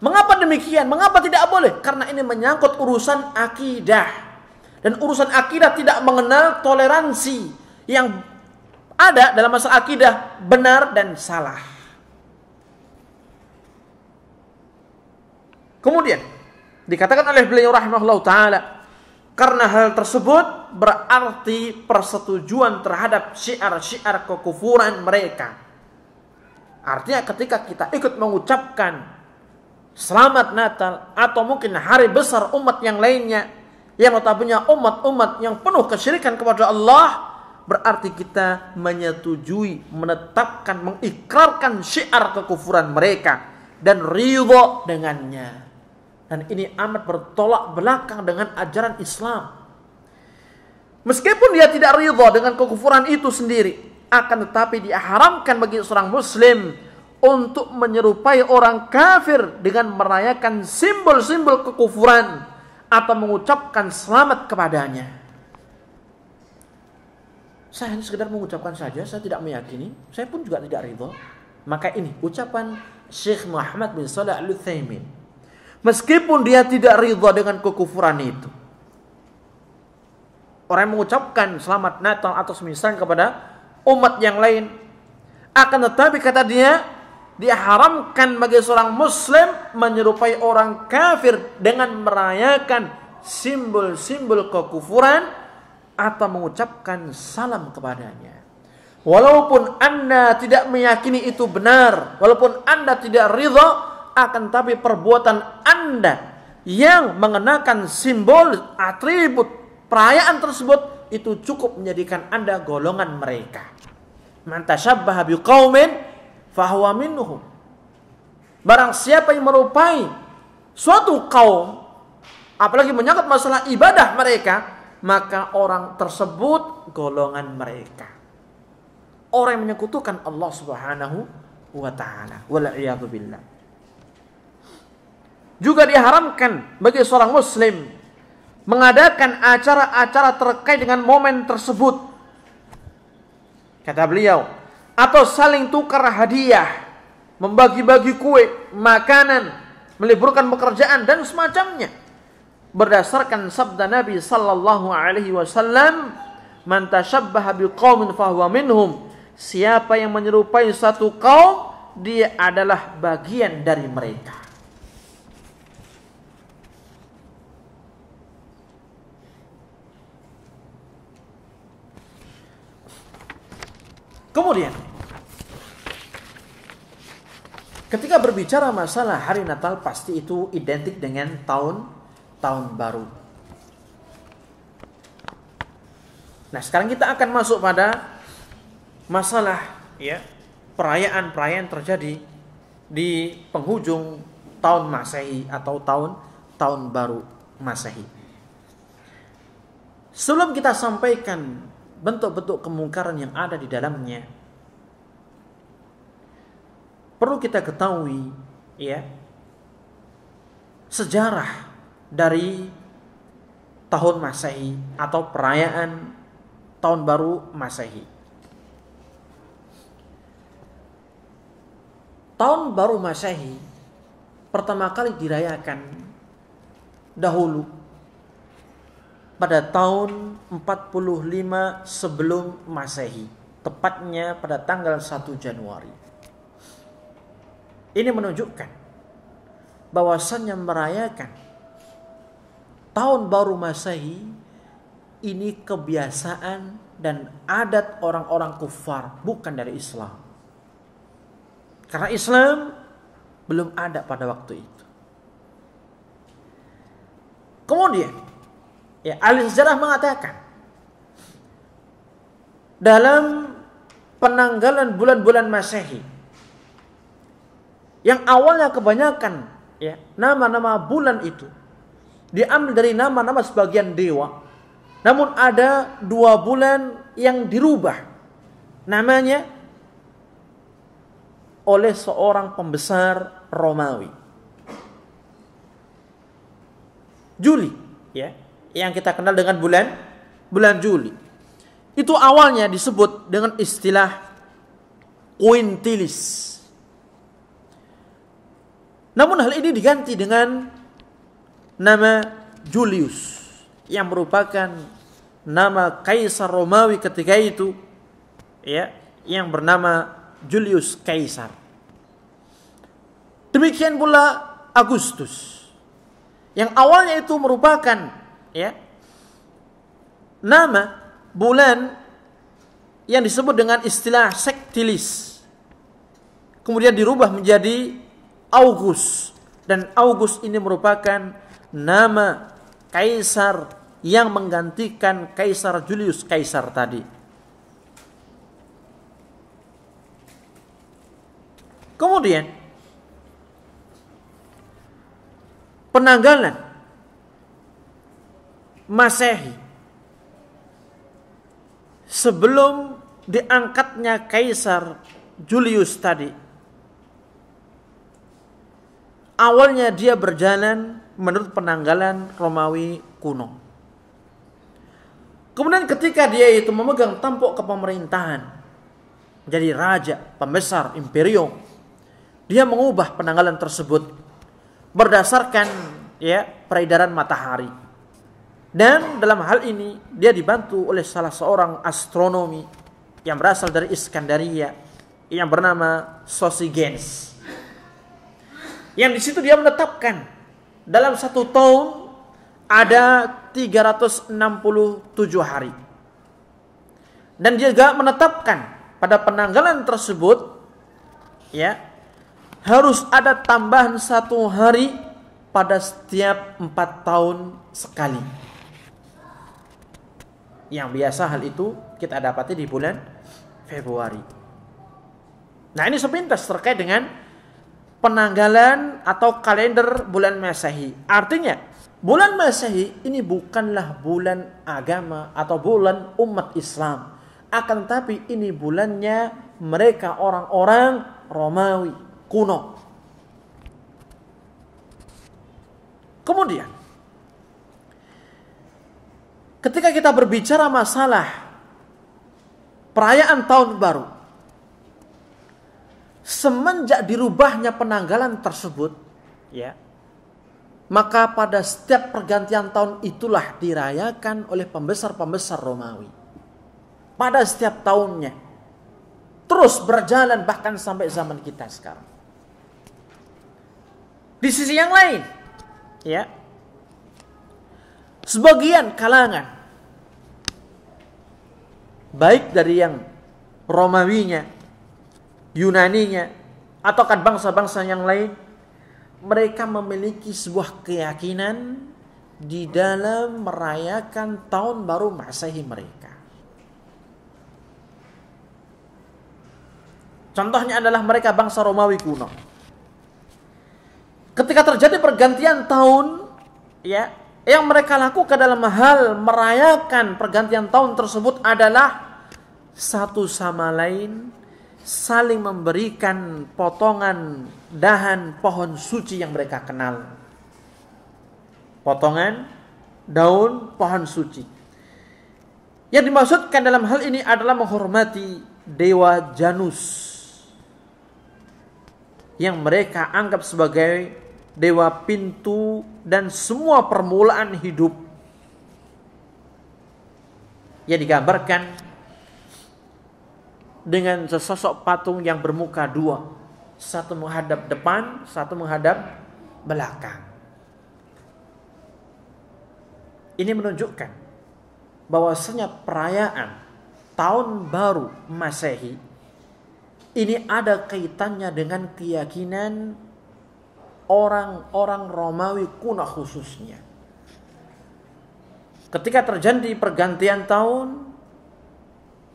Mengapa demikian? Mengapa tidak boleh? Karena ini menyangkut urusan akidah. Dan urusan akidah tidak mengenal toleransi yang ada dalam masalah akidah benar dan salah. Kemudian Dikatakan oleh beliau rahimahullah taala karena hal tersebut berarti persetujuan terhadap syiar-syiar kekufuran mereka. Artinya ketika kita ikut mengucapkan selamat Natal atau mungkin hari besar umat yang lainnya yang notabene umat-umat yang penuh kesyirikan kepada Allah berarti kita menyetujui menetapkan mengikrarkan syiar kekufuran mereka dan ridho dengannya. Dan ini amat bertolak belakang dengan ajaran Islam. Meskipun dia tidak ridho dengan kekufuran itu sendiri. Akan tetapi diharamkan bagi seorang muslim untuk menyerupai orang kafir dengan merayakan simbol-simbol kekufuran atau mengucapkan selamat kepadanya. Saya hanya sekedar mengucapkan saja, saya tidak meyakini, saya pun juga tidak ridho. Maka ini ucapan Syekh Muhammad bin Salah Al-Uthaymin Meskipun dia tidak ridha dengan kekufuran itu. Orang yang mengucapkan selamat Natal atau semisal kepada umat yang lain. Akan tetapi kata dia, dia haramkan bagi seorang muslim menyerupai orang kafir dengan merayakan simbol-simbol kekufuran atau mengucapkan salam kepadanya. Walaupun Anda tidak meyakini itu benar, walaupun Anda tidak ridha akan tapi perbuatan Anda yang mengenakan simbol atribut perayaan tersebut itu cukup menjadikan Anda golongan mereka. Man tashabbaha biqaumin fahuwa Barang siapa yang merupai suatu kaum apalagi menyangkut masalah ibadah mereka, maka orang tersebut golongan mereka. Orang yang menyekutukan Allah Subhanahu wa taala. Wal billah juga diharamkan bagi seorang muslim mengadakan acara-acara terkait dengan momen tersebut. Kata beliau, atau saling tukar hadiah, membagi-bagi kue, makanan, meliburkan pekerjaan dan semacamnya. Berdasarkan sabda Nabi sallallahu alaihi wasallam, "Man tashabbaha biqaumin fahuwa minhum." Siapa yang menyerupai satu kaum, dia adalah bagian dari mereka. Kemudian ketika berbicara masalah hari Natal pasti itu identik dengan tahun tahun baru. Nah, sekarang kita akan masuk pada masalah ya perayaan-perayaan terjadi di penghujung tahun Masehi atau tahun tahun baru Masehi. Sebelum kita sampaikan bentuk-bentuk kemungkaran yang ada di dalamnya. Perlu kita ketahui ya sejarah dari tahun Masehi atau perayaan tahun baru Masehi. Tahun baru Masehi pertama kali dirayakan dahulu pada tahun 45 sebelum Masehi, tepatnya pada tanggal 1 Januari. Ini menunjukkan bahwasannya merayakan tahun baru Masehi ini kebiasaan dan adat orang-orang kufar, bukan dari Islam. Karena Islam belum ada pada waktu itu. Kemudian Ya, ahli sejarah mengatakan dalam penanggalan bulan-bulan Masehi yang awalnya kebanyakan ya nama-nama bulan itu diambil dari nama-nama sebagian dewa. Namun ada dua bulan yang dirubah namanya oleh seorang pembesar Romawi. Juli, ya yang kita kenal dengan bulan bulan Juli. Itu awalnya disebut dengan istilah quintilis. Namun hal ini diganti dengan nama Julius yang merupakan nama kaisar Romawi ketika itu ya yang bernama Julius Kaisar Demikian pula Agustus yang awalnya itu merupakan ya nama bulan yang disebut dengan istilah sektilis kemudian dirubah menjadi August dan August ini merupakan nama kaisar yang menggantikan kaisar Julius Kaisar tadi kemudian penanggalan Masehi. Sebelum diangkatnya Kaisar Julius tadi. Awalnya dia berjalan menurut penanggalan Romawi kuno. Kemudian ketika dia itu memegang tampuk kepemerintahan menjadi raja, pembesar, imperium, dia mengubah penanggalan tersebut berdasarkan ya peredaran matahari. Dan dalam hal ini dia dibantu oleh salah seorang astronomi yang berasal dari Iskandaria yang bernama Sosigens. Yang di situ dia menetapkan dalam satu tahun ada 367 hari. Dan dia juga menetapkan pada penanggalan tersebut ya harus ada tambahan satu hari pada setiap empat tahun sekali yang biasa hal itu kita dapati di bulan Februari. Nah ini sepintas terkait dengan penanggalan atau kalender bulan Masehi. Artinya bulan Masehi ini bukanlah bulan agama atau bulan umat Islam. Akan tetapi ini bulannya mereka orang-orang Romawi kuno. Kemudian ketika kita berbicara masalah perayaan tahun baru, semenjak dirubahnya penanggalan tersebut, ya, maka pada setiap pergantian tahun itulah dirayakan oleh pembesar-pembesar Romawi. Pada setiap tahunnya, terus berjalan bahkan sampai zaman kita sekarang. Di sisi yang lain, ya, sebagian kalangan baik dari yang Romawinya, Yunaninya, ataukah bangsa-bangsa yang lain mereka memiliki sebuah keyakinan di dalam merayakan tahun baru Masehi mereka. Contohnya adalah mereka bangsa Romawi kuno. Ketika terjadi pergantian tahun, ya, yang mereka lakukan dalam hal merayakan pergantian tahun tersebut adalah satu sama lain saling memberikan potongan dahan pohon suci yang mereka kenal. Potongan daun pohon suci. Yang dimaksudkan dalam hal ini adalah menghormati dewa Janus yang mereka anggap sebagai dewa pintu, dan semua permulaan hidup. Ia digambarkan dengan sesosok patung yang bermuka dua. Satu menghadap depan, satu menghadap belakang. Ini menunjukkan bahwa senyap perayaan tahun baru Masehi ini ada kaitannya dengan keyakinan orang-orang Romawi kuno khususnya. Ketika terjadi pergantian tahun,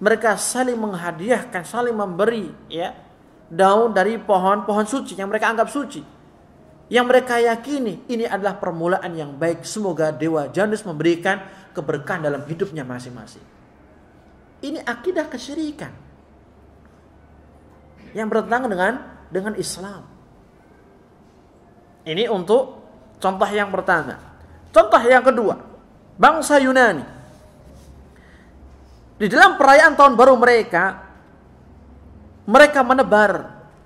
mereka saling menghadiahkan, saling memberi ya daun dari pohon-pohon suci yang mereka anggap suci. Yang mereka yakini ini adalah permulaan yang baik. Semoga Dewa Janus memberikan keberkahan dalam hidupnya masing-masing. Ini akidah kesyirikan. Yang bertentangan dengan dengan Islam. Ini untuk contoh yang pertama. Contoh yang kedua, bangsa Yunani. Di dalam perayaan tahun baru mereka, mereka menebar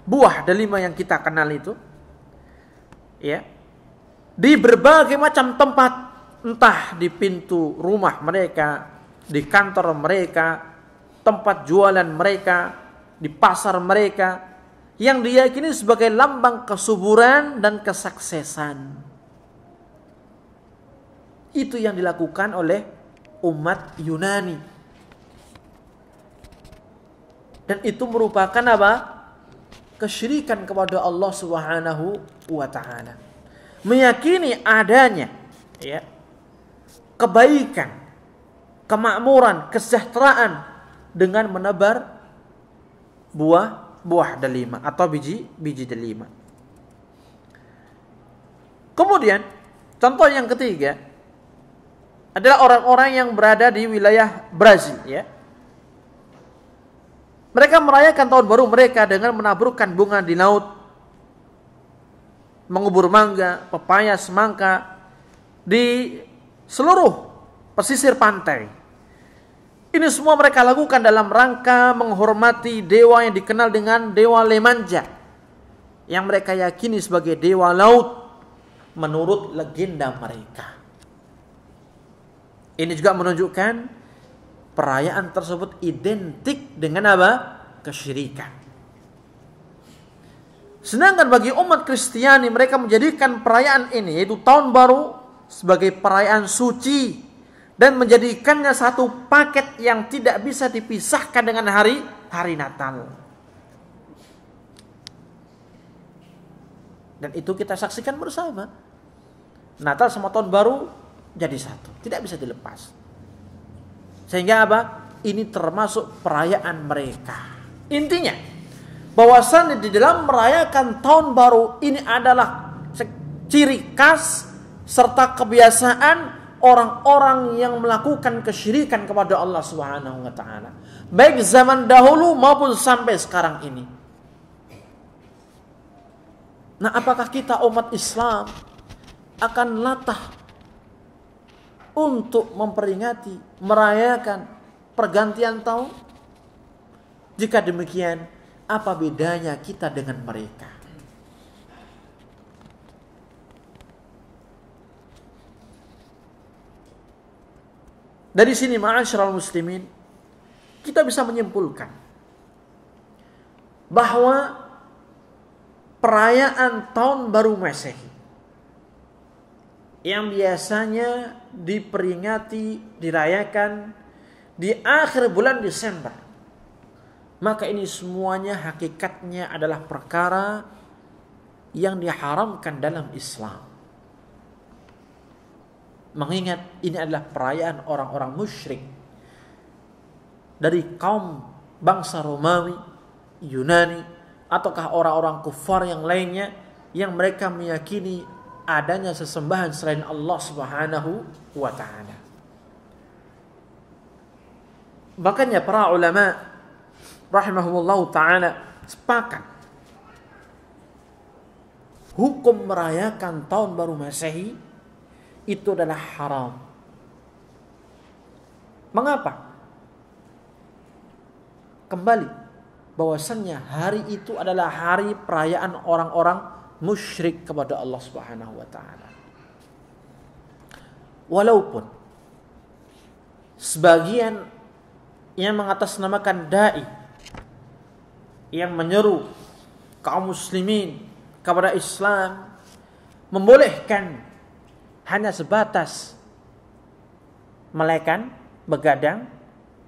buah delima yang kita kenal itu. Ya. Di berbagai macam tempat, entah di pintu rumah mereka, di kantor mereka, tempat jualan mereka, di pasar mereka, yang diyakini sebagai lambang kesuburan dan kesuksesan. Itu yang dilakukan oleh umat Yunani. Dan itu merupakan apa? Kesyirikan kepada Allah Subhanahu wa taala. Meyakini adanya ya kebaikan, kemakmuran, kesejahteraan dengan menebar buah buah delima atau biji biji delima. Kemudian contoh yang ketiga adalah orang-orang yang berada di wilayah Brazil ya. Mereka merayakan tahun baru mereka dengan menaburkan bunga di laut, mengubur mangga, pepaya, semangka di seluruh pesisir pantai. Ini semua mereka lakukan dalam rangka menghormati dewa yang dikenal dengan dewa Lemanja. Yang mereka yakini sebagai dewa laut menurut legenda mereka. Ini juga menunjukkan perayaan tersebut identik dengan apa? Kesyirikan. Sedangkan bagi umat Kristiani mereka menjadikan perayaan ini yaitu tahun baru sebagai perayaan suci dan menjadikannya satu paket yang tidak bisa dipisahkan dengan hari hari Natal. Dan itu kita saksikan bersama. Natal sama tahun baru jadi satu, tidak bisa dilepas. Sehingga apa? Ini termasuk perayaan mereka. Intinya bahwasannya di dalam merayakan tahun baru ini adalah ciri khas serta kebiasaan orang-orang yang melakukan kesyirikan kepada Allah Subhanahu wa taala. Baik zaman dahulu maupun sampai sekarang ini. Nah, apakah kita umat Islam akan latah untuk memperingati, merayakan pergantian tahun? Jika demikian, apa bedanya kita dengan mereka? Dari sini ma'asyiral muslimin kita bisa menyimpulkan bahwa perayaan tahun baru Masehi yang biasanya diperingati, dirayakan di akhir bulan Desember. Maka ini semuanya hakikatnya adalah perkara yang diharamkan dalam Islam mengingat ini adalah perayaan orang-orang musyrik dari kaum bangsa Romawi, Yunani, ataukah orang-orang kufar yang lainnya yang mereka meyakini adanya sesembahan selain Allah Subhanahu wa taala. Makanya para ulama rahimahumullah taala sepakat hukum merayakan tahun baru Masehi itu adalah haram. Mengapa? Kembali bahwasannya hari itu adalah hari perayaan orang-orang musyrik kepada Allah Subhanahu wa taala. Walaupun sebagian yang mengatasnamakan dai yang menyeru kaum muslimin kepada Islam membolehkan hanya sebatas melekan, begadang,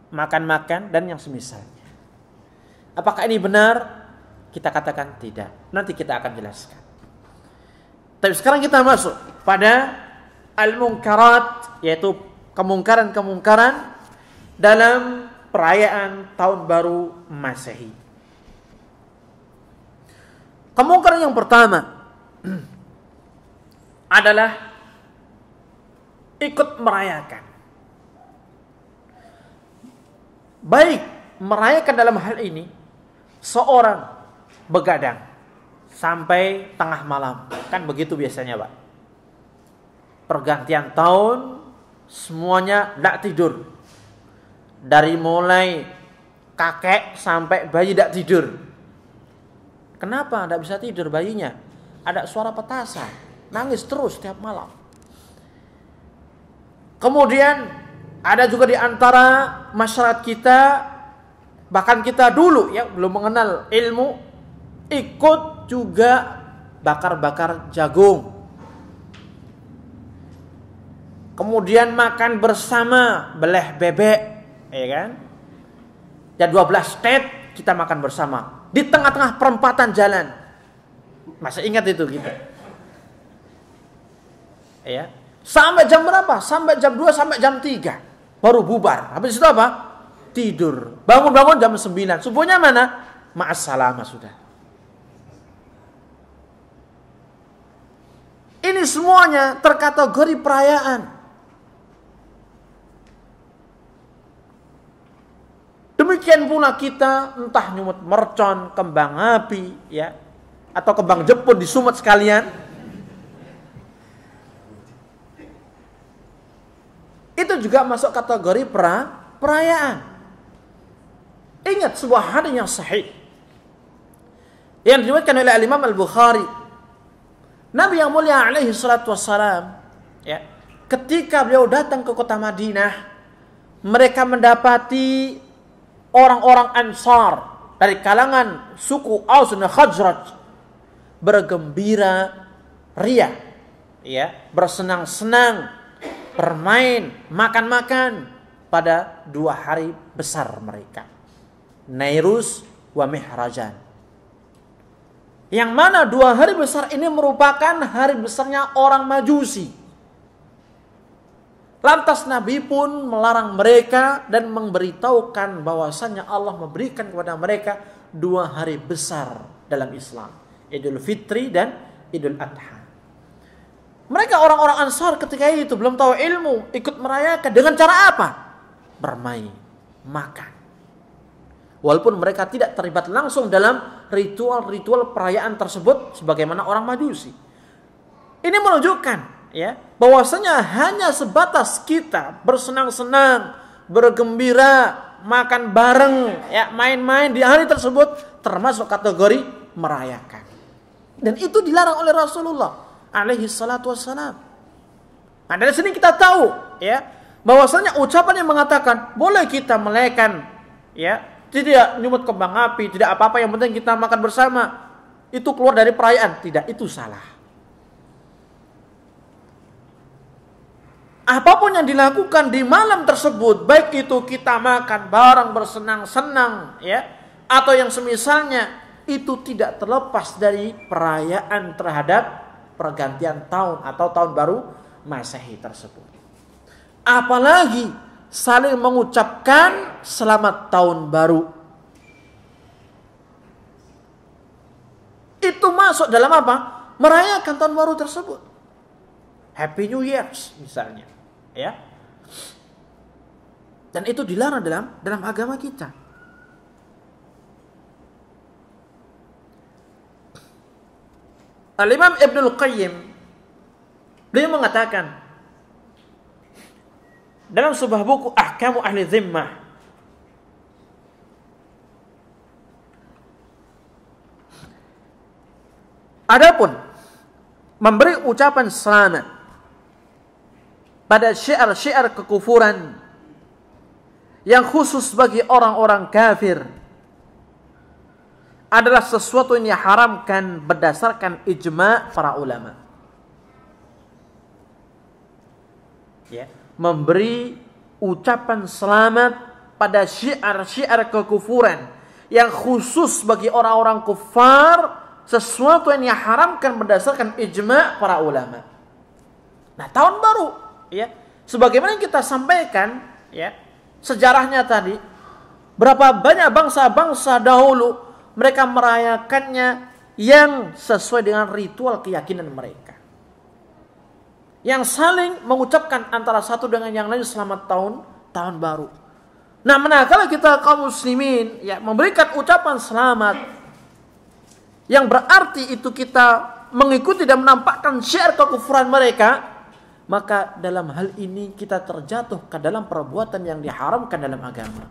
makan-makan, dan yang semisalnya. Apakah ini benar? Kita katakan tidak. Nanti kita akan jelaskan. Tapi sekarang kita masuk pada al-munkarat, yaitu kemungkaran-kemungkaran dalam perayaan tahun baru Masehi. Kemungkaran yang pertama adalah ikut merayakan. Baik merayakan dalam hal ini seorang begadang sampai tengah malam. Kan begitu biasanya, Pak. Pergantian tahun semuanya tidak tidur. Dari mulai kakek sampai bayi tidak tidur. Kenapa tidak bisa tidur bayinya? Ada suara petasan, nangis terus tiap malam. Kemudian ada juga di antara masyarakat kita bahkan kita dulu ya belum mengenal ilmu ikut juga bakar-bakar jagung. Kemudian makan bersama beleh bebek, ya kan? Ya 12 state kita makan bersama di tengah-tengah perempatan jalan. Masih ingat itu kita? Ya. Sampai jam berapa? Sampai jam 2 sampai jam 3. Baru bubar. Habis itu apa? Tidur. Bangun-bangun jam 9. Subuhnya mana? Ma'assalamah sudah. Ini semuanya terkategori perayaan. Demikian pula kita entah nyumut mercon, kembang api, ya, atau kembang jepun di Sumut sekalian, Itu juga masuk kategori pra, perayaan. Ingat sebuah hadis yang sahih. Yang diriwayatkan oleh Imam Al-Bukhari. Nabi yang mulia alaihi salatu wassalam. Ya, ketika beliau datang ke kota Madinah. Mereka mendapati orang-orang Ansar dari kalangan suku Aus dan Khazraj bergembira ria ya bersenang-senang bermain, makan-makan pada dua hari besar mereka. Nairus wa Mihrajan. Yang mana dua hari besar ini merupakan hari besarnya orang Majusi. Lantas Nabi pun melarang mereka dan memberitahukan bahwasannya Allah memberikan kepada mereka dua hari besar dalam Islam. Idul Fitri dan Idul Adha. Mereka orang-orang ansor ketika itu belum tahu ilmu, ikut merayakan dengan cara apa? Bermain, makan. Walaupun mereka tidak terlibat langsung dalam ritual-ritual perayaan tersebut sebagaimana orang Majusi. Ini menunjukkan ya, bahwasanya hanya sebatas kita bersenang-senang, bergembira, makan bareng, ya, main-main di hari tersebut termasuk kategori merayakan. Dan itu dilarang oleh Rasulullah alaihi salatu wassalam. Nah, dari sini kita tahu ya bahwasanya ucapan yang mengatakan boleh kita melekan ya tidak nyumut kembang api tidak apa apa yang penting kita makan bersama itu keluar dari perayaan tidak itu salah apapun yang dilakukan di malam tersebut baik itu kita makan bareng bersenang-senang ya atau yang semisalnya itu tidak terlepas dari perayaan terhadap pergantian tahun atau tahun baru Masehi tersebut. Apalagi saling mengucapkan selamat tahun baru. Itu masuk dalam apa? Merayakan tahun baru tersebut. Happy New Year's misalnya, ya. Dan itu dilarang dalam dalam agama kita. Al-Imam Ibnul Qayyim beliau mengatakan dalam sebuah buku Ahkamu Ahli Zimmah Adapun memberi ucapan selamat pada syiar-syiar kekufuran yang khusus bagi orang-orang kafir adalah sesuatu yang diharamkan berdasarkan ijma para ulama. Ya, memberi ucapan selamat pada syiar-syiar kekufuran yang khusus bagi orang-orang kufar sesuatu yang diharamkan berdasarkan ijma para ulama. Nah, tahun baru ya, sebagaimana kita sampaikan ya, sejarahnya tadi berapa banyak bangsa-bangsa dahulu mereka merayakannya yang sesuai dengan ritual keyakinan mereka. Yang saling mengucapkan antara satu dengan yang lain selamat tahun, tahun baru. Nah, manakala kita kaum muslimin ya memberikan ucapan selamat yang berarti itu kita mengikuti dan menampakkan syiar kekufuran mereka, maka dalam hal ini kita terjatuh ke dalam perbuatan yang diharamkan dalam agama.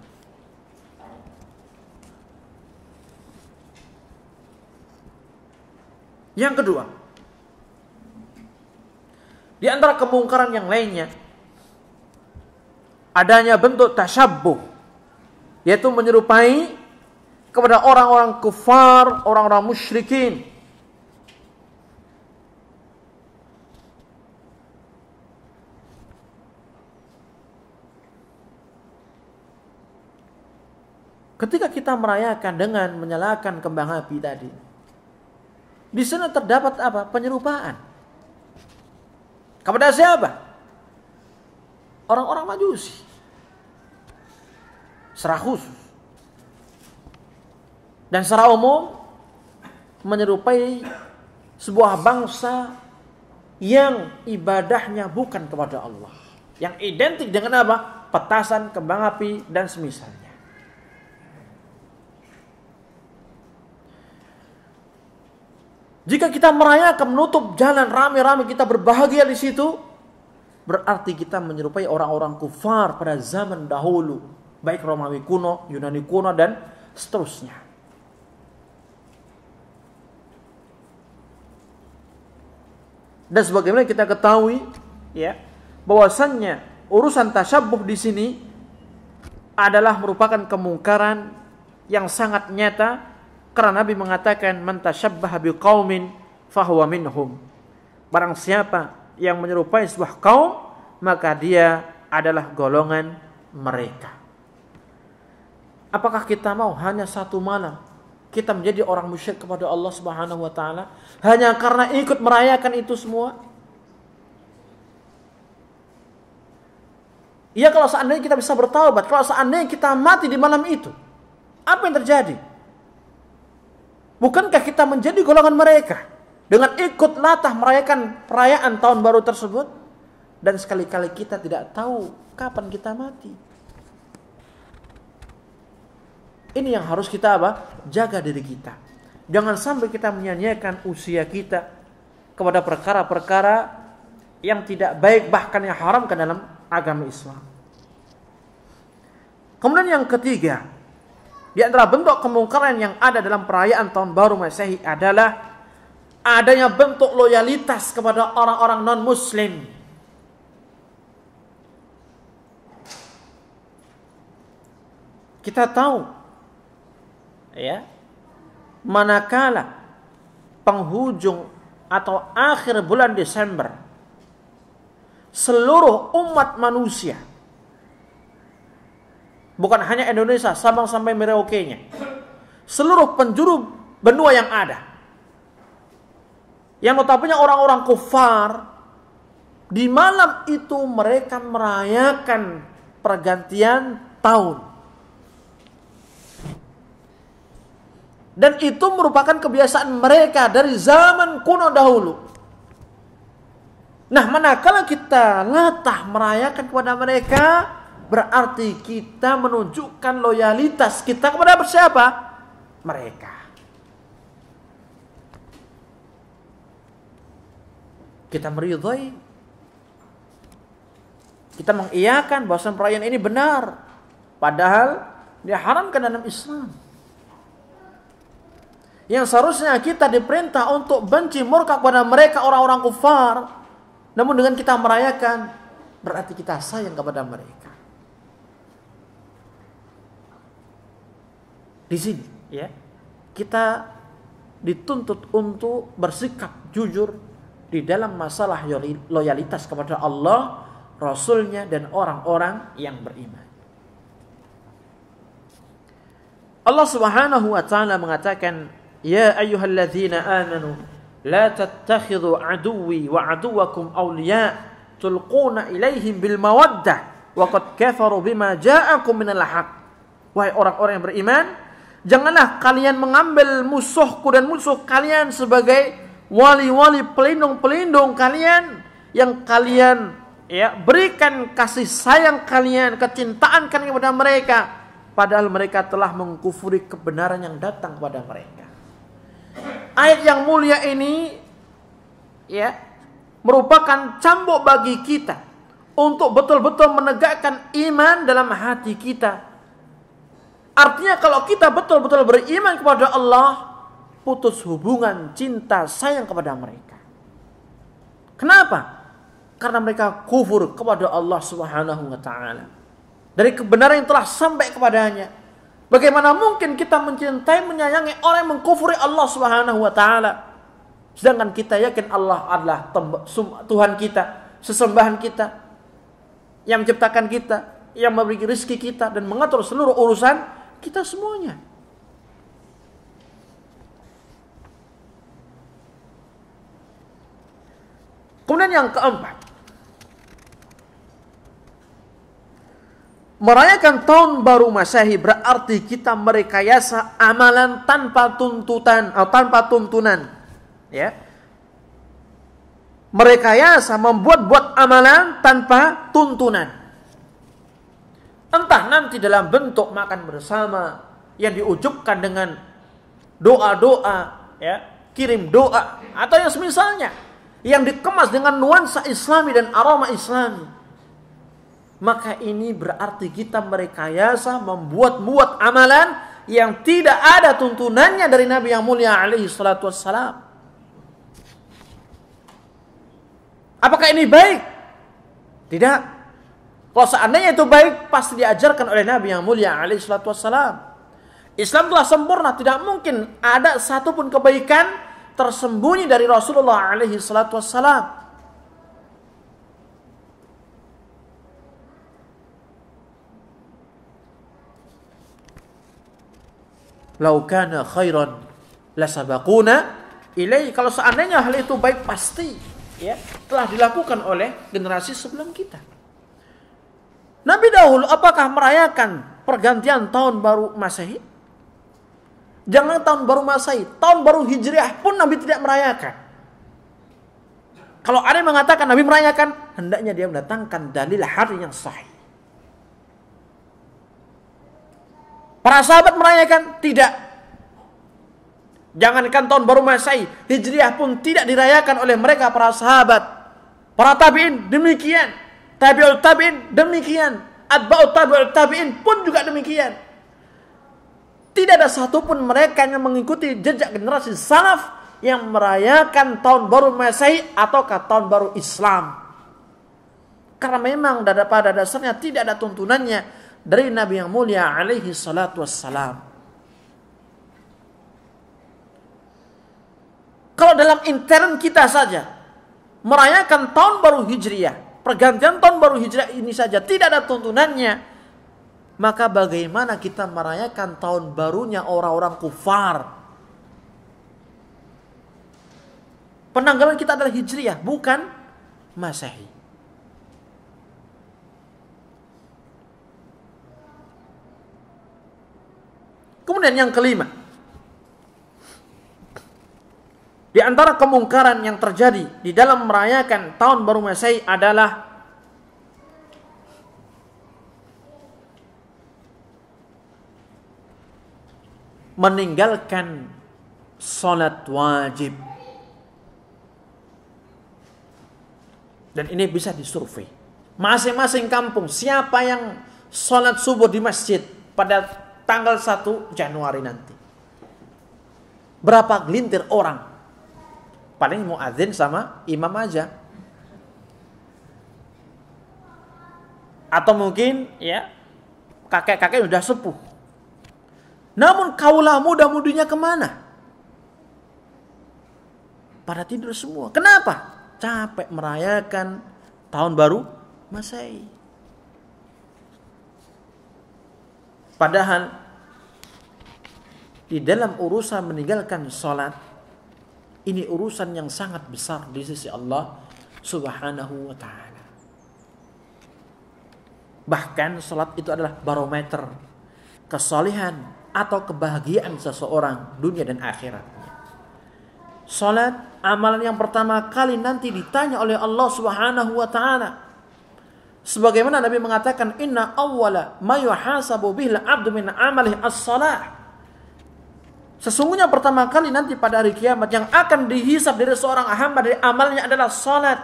Yang kedua, di antara kemungkaran yang lainnya, adanya bentuk tasyabuh, yaitu menyerupai kepada orang-orang kufar, orang-orang musyrikin. Ketika kita merayakan dengan menyalakan kembang api tadi, di sana terdapat apa? Penyerupaan. Kepada siapa? Orang-orang majusi. Secara khusus. Dan secara umum menyerupai sebuah bangsa yang ibadahnya bukan kepada Allah. Yang identik dengan apa? Petasan, kembang api, dan semisal. Jika kita merayakan menutup jalan rame-rame kita berbahagia di situ, berarti kita menyerupai orang-orang kufar pada zaman dahulu, baik Romawi kuno, Yunani kuno dan seterusnya. Dan sebagaimana kita ketahui, ya, bahwasannya urusan tasabuh di sini adalah merupakan kemungkaran yang sangat nyata karena Nabi mengatakan mentasyabbah biqaumin fahuwa minhum. Barang siapa yang menyerupai sebuah kaum, maka dia adalah golongan mereka. Apakah kita mau hanya satu malam kita menjadi orang musyrik kepada Allah Subhanahu wa taala hanya karena ikut merayakan itu semua? Iya kalau seandainya kita bisa bertaubat, kalau seandainya kita mati di malam itu, apa yang terjadi? Bukankah kita menjadi golongan mereka dengan ikut latah merayakan perayaan tahun baru tersebut? Dan sekali-kali kita tidak tahu kapan kita mati. Ini yang harus kita apa? Jaga diri kita. Jangan sampai kita menyanyiakan usia kita kepada perkara-perkara yang tidak baik bahkan yang haram ke dalam agama Islam. Kemudian yang ketiga, di antara bentuk kemungkaran yang ada dalam perayaan tahun baru Masehi adalah adanya bentuk loyalitas kepada orang-orang non-muslim. Kita tahu ya, manakala penghujung atau akhir bulan Desember seluruh umat manusia Bukan hanya Indonesia, Sabang sampai Merauke-nya. Seluruh penjuru benua yang ada. Yang notabene orang-orang kufar di malam itu mereka merayakan pergantian tahun. Dan itu merupakan kebiasaan mereka dari zaman kuno dahulu. Nah, manakala kita latah merayakan kepada mereka, berarti kita menunjukkan loyalitas kita kepada siapa? Mereka. Kita meridhoi. Kita mengiyakan bahwa perayaan ini benar. Padahal dia haramkan dalam Islam. Yang seharusnya kita diperintah untuk benci murka kepada mereka orang-orang kufar. Namun dengan kita merayakan, berarti kita sayang kepada mereka. di sini ya kita dituntut untuk bersikap jujur di dalam masalah loyalitas kepada Allah, Rasulnya dan orang-orang yang beriman. Allah Subhanahu wa taala mengatakan, "Ya ayyuhalladzina amanu, la tattakhidhu aduwwi wa aduwakum awliya tulquna ilaihim bil mawaddah wa qad kafaru bima ja'akum minal haq Wahai orang-orang yang beriman, Janganlah kalian mengambil musuhku dan musuh kalian sebagai wali-wali pelindung-pelindung kalian yang kalian ya berikan kasih sayang kalian, kecintaan kalian kepada mereka padahal mereka telah mengkufuri kebenaran yang datang kepada mereka. Ayat yang mulia ini ya merupakan cambuk bagi kita untuk betul-betul menegakkan iman dalam hati kita Artinya kalau kita betul-betul beriman kepada Allah, putus hubungan cinta sayang kepada mereka. Kenapa? Karena mereka kufur kepada Allah Subhanahu wa taala. Dari kebenaran yang telah sampai kepadanya. Bagaimana mungkin kita mencintai, menyayangi orang yang mengkufuri Allah Subhanahu wa taala? Sedangkan kita yakin Allah adalah Tuhan kita, sesembahan kita, yang menciptakan kita, yang memberi rezeki kita dan mengatur seluruh urusan kita semuanya. Kemudian yang keempat. Merayakan tahun baru Masehi berarti kita merekayasa amalan tanpa tuntutan atau eh, tanpa tuntunan. Ya. Merekayasa membuat-buat amalan tanpa tuntunan. Entah nanti dalam bentuk makan bersama yang diujukkan dengan doa-doa, ya, kirim doa atau yang semisalnya yang dikemas dengan nuansa islami dan aroma islami. Maka ini berarti kita merekayasa membuat-buat amalan yang tidak ada tuntunannya dari Nabi yang mulia alaihi salatu wassalam. Apakah ini baik? Tidak. Kalau seandainya itu baik, pasti diajarkan oleh Nabi yang mulia alaihi salatu wassalam. Islam telah sempurna, tidak mungkin ada satupun kebaikan tersembunyi dari Rasulullah alaihi salatu wassalam. Lau kana khairan lasabakuna ilaih. Kalau seandainya hal itu baik pasti ya telah dilakukan oleh generasi sebelum kita. Nabi dahulu apakah merayakan pergantian tahun baru Masehi? Jangan tahun baru Masehi, tahun baru Hijriah pun Nabi tidak merayakan. Kalau ada yang mengatakan Nabi merayakan, hendaknya dia mendatangkan dalil hari yang sahih. Para sahabat merayakan? Tidak. Jangankan tahun baru Masehi, Hijriah pun tidak dirayakan oleh mereka para sahabat. Para tabi'in demikian. Tabi'ut tabi'in demikian. Atba'ut tabi'ut tabi'in pun juga demikian. Tidak ada satupun mereka yang mengikuti jejak generasi salaf yang merayakan tahun baru Masehi ataukah tahun baru Islam. Karena memang pada dasarnya tidak ada tuntunannya dari Nabi yang mulia alaihi salatu wassalam. Kalau dalam intern kita saja merayakan tahun baru Hijriah pergantian tahun baru hijrah ini saja tidak ada tuntunannya. Maka bagaimana kita merayakan tahun barunya orang-orang kufar? Penanggalan kita adalah hijriah, bukan masehi. Kemudian yang kelima, Di antara kemungkaran yang terjadi di dalam merayakan tahun baru Masehi adalah meninggalkan salat wajib. Dan ini bisa disurvei. Masing-masing kampung siapa yang sholat subuh di masjid pada tanggal 1 Januari nanti. Berapa gelintir orang paling mau azan sama imam aja. Atau mungkin ya kakek-kakek sudah sepuh. Namun kaulah muda-mudinya kemana? Pada tidur semua. Kenapa? Capek merayakan tahun baru Masehi. Padahal di dalam urusan meninggalkan sholat ini urusan yang sangat besar di sisi Allah Subhanahu wa taala. Bahkan salat itu adalah barometer kesalehan atau kebahagiaan seseorang dunia dan akhiratnya. Salat amalan yang pertama kali nanti ditanya oleh Allah Subhanahu wa taala. Sebagaimana Nabi mengatakan inna awwala ma yuhasabu bihil abdu min amalihi as-salah. Sesungguhnya pertama kali nanti pada hari kiamat yang akan dihisap dari seorang hamba dari amalnya adalah salat.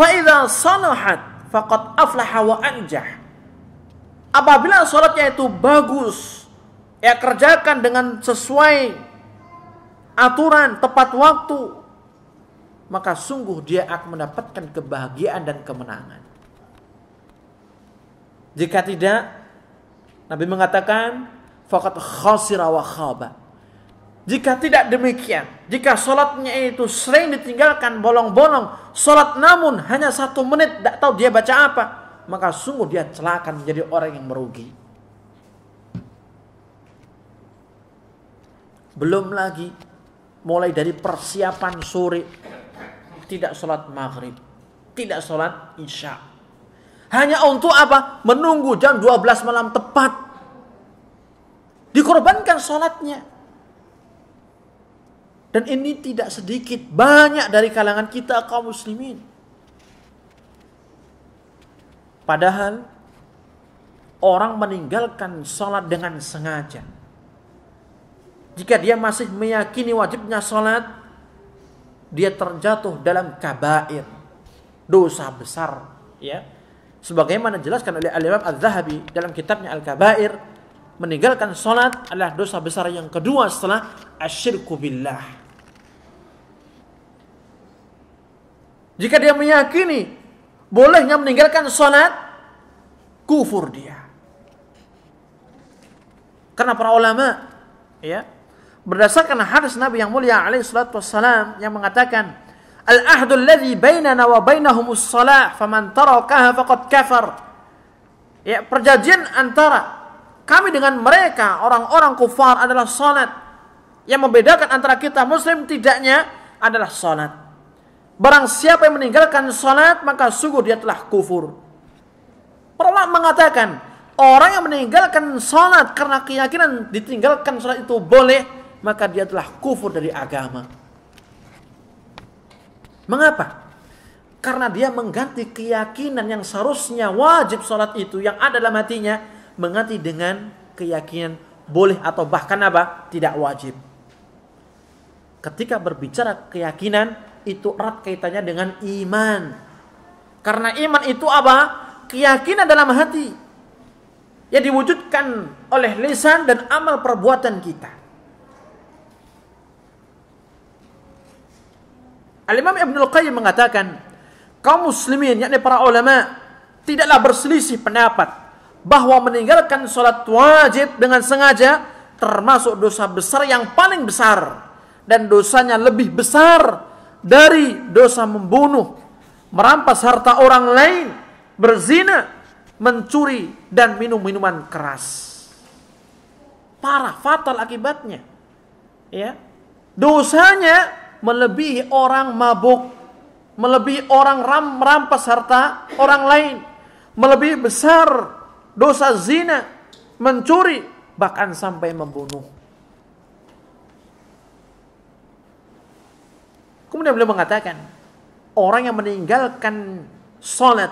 idza salahat faqad aflaha wa anjah. Apabila salatnya itu bagus, ya kerjakan dengan sesuai aturan, tepat waktu, maka sungguh dia akan mendapatkan kebahagiaan dan kemenangan. Jika tidak, Nabi mengatakan fakat khasira wa Jika tidak demikian, jika sholatnya itu sering ditinggalkan bolong-bolong, sholat namun hanya satu menit, tidak tahu dia baca apa, maka sungguh dia celaka menjadi orang yang merugi. Belum lagi mulai dari persiapan sore, tidak sholat maghrib, tidak sholat isya' Hanya untuk apa? Menunggu jam 12 malam tepat. Dikorbankan sholatnya. Dan ini tidak sedikit. Banyak dari kalangan kita kaum muslimin. Padahal orang meninggalkan sholat dengan sengaja. Jika dia masih meyakini wajibnya sholat, dia terjatuh dalam kabair. Dosa besar. Ya sebagaimana dijelaskan oleh Al-Imam al zahabi dalam kitabnya Al-Kabair meninggalkan salat adalah dosa besar yang kedua setelah asyirku billah jika dia meyakini bolehnya meninggalkan salat kufur dia karena para ulama ya berdasarkan hadis Nabi yang mulia alaihi salatu wassalam yang mengatakan Al-ahdu alladhi bainana wa bainahum salah faman tarakaha faqad kafar. Ya, perjanjian antara kami dengan mereka orang-orang kufar adalah salat. Yang membedakan antara kita muslim tidaknya adalah salat. Barang siapa yang meninggalkan salat maka sungguh dia telah kufur. Perlah mengatakan orang yang meninggalkan salat karena keyakinan ditinggalkan salat itu boleh maka dia telah kufur dari agama. Mengapa? Karena dia mengganti keyakinan yang seharusnya wajib sholat itu yang ada dalam hatinya mengganti dengan keyakinan boleh atau bahkan apa tidak wajib. Ketika berbicara keyakinan itu erat kaitannya dengan iman. Karena iman itu apa? Keyakinan dalam hati yang diwujudkan oleh lisan dan amal perbuatan kita. Al-Imam al Qayyim mengatakan, kaum muslimin yakni para ulama tidaklah berselisih pendapat bahwa meninggalkan sholat wajib dengan sengaja termasuk dosa besar yang paling besar dan dosanya lebih besar dari dosa membunuh, merampas harta orang lain, berzina, mencuri dan minum minuman keras. Parah fatal akibatnya. Ya. Dosanya melebihi orang mabuk, melebihi orang ram merampas harta orang lain, melebihi besar dosa zina, mencuri, bahkan sampai membunuh. Kemudian beliau mengatakan, orang yang meninggalkan sholat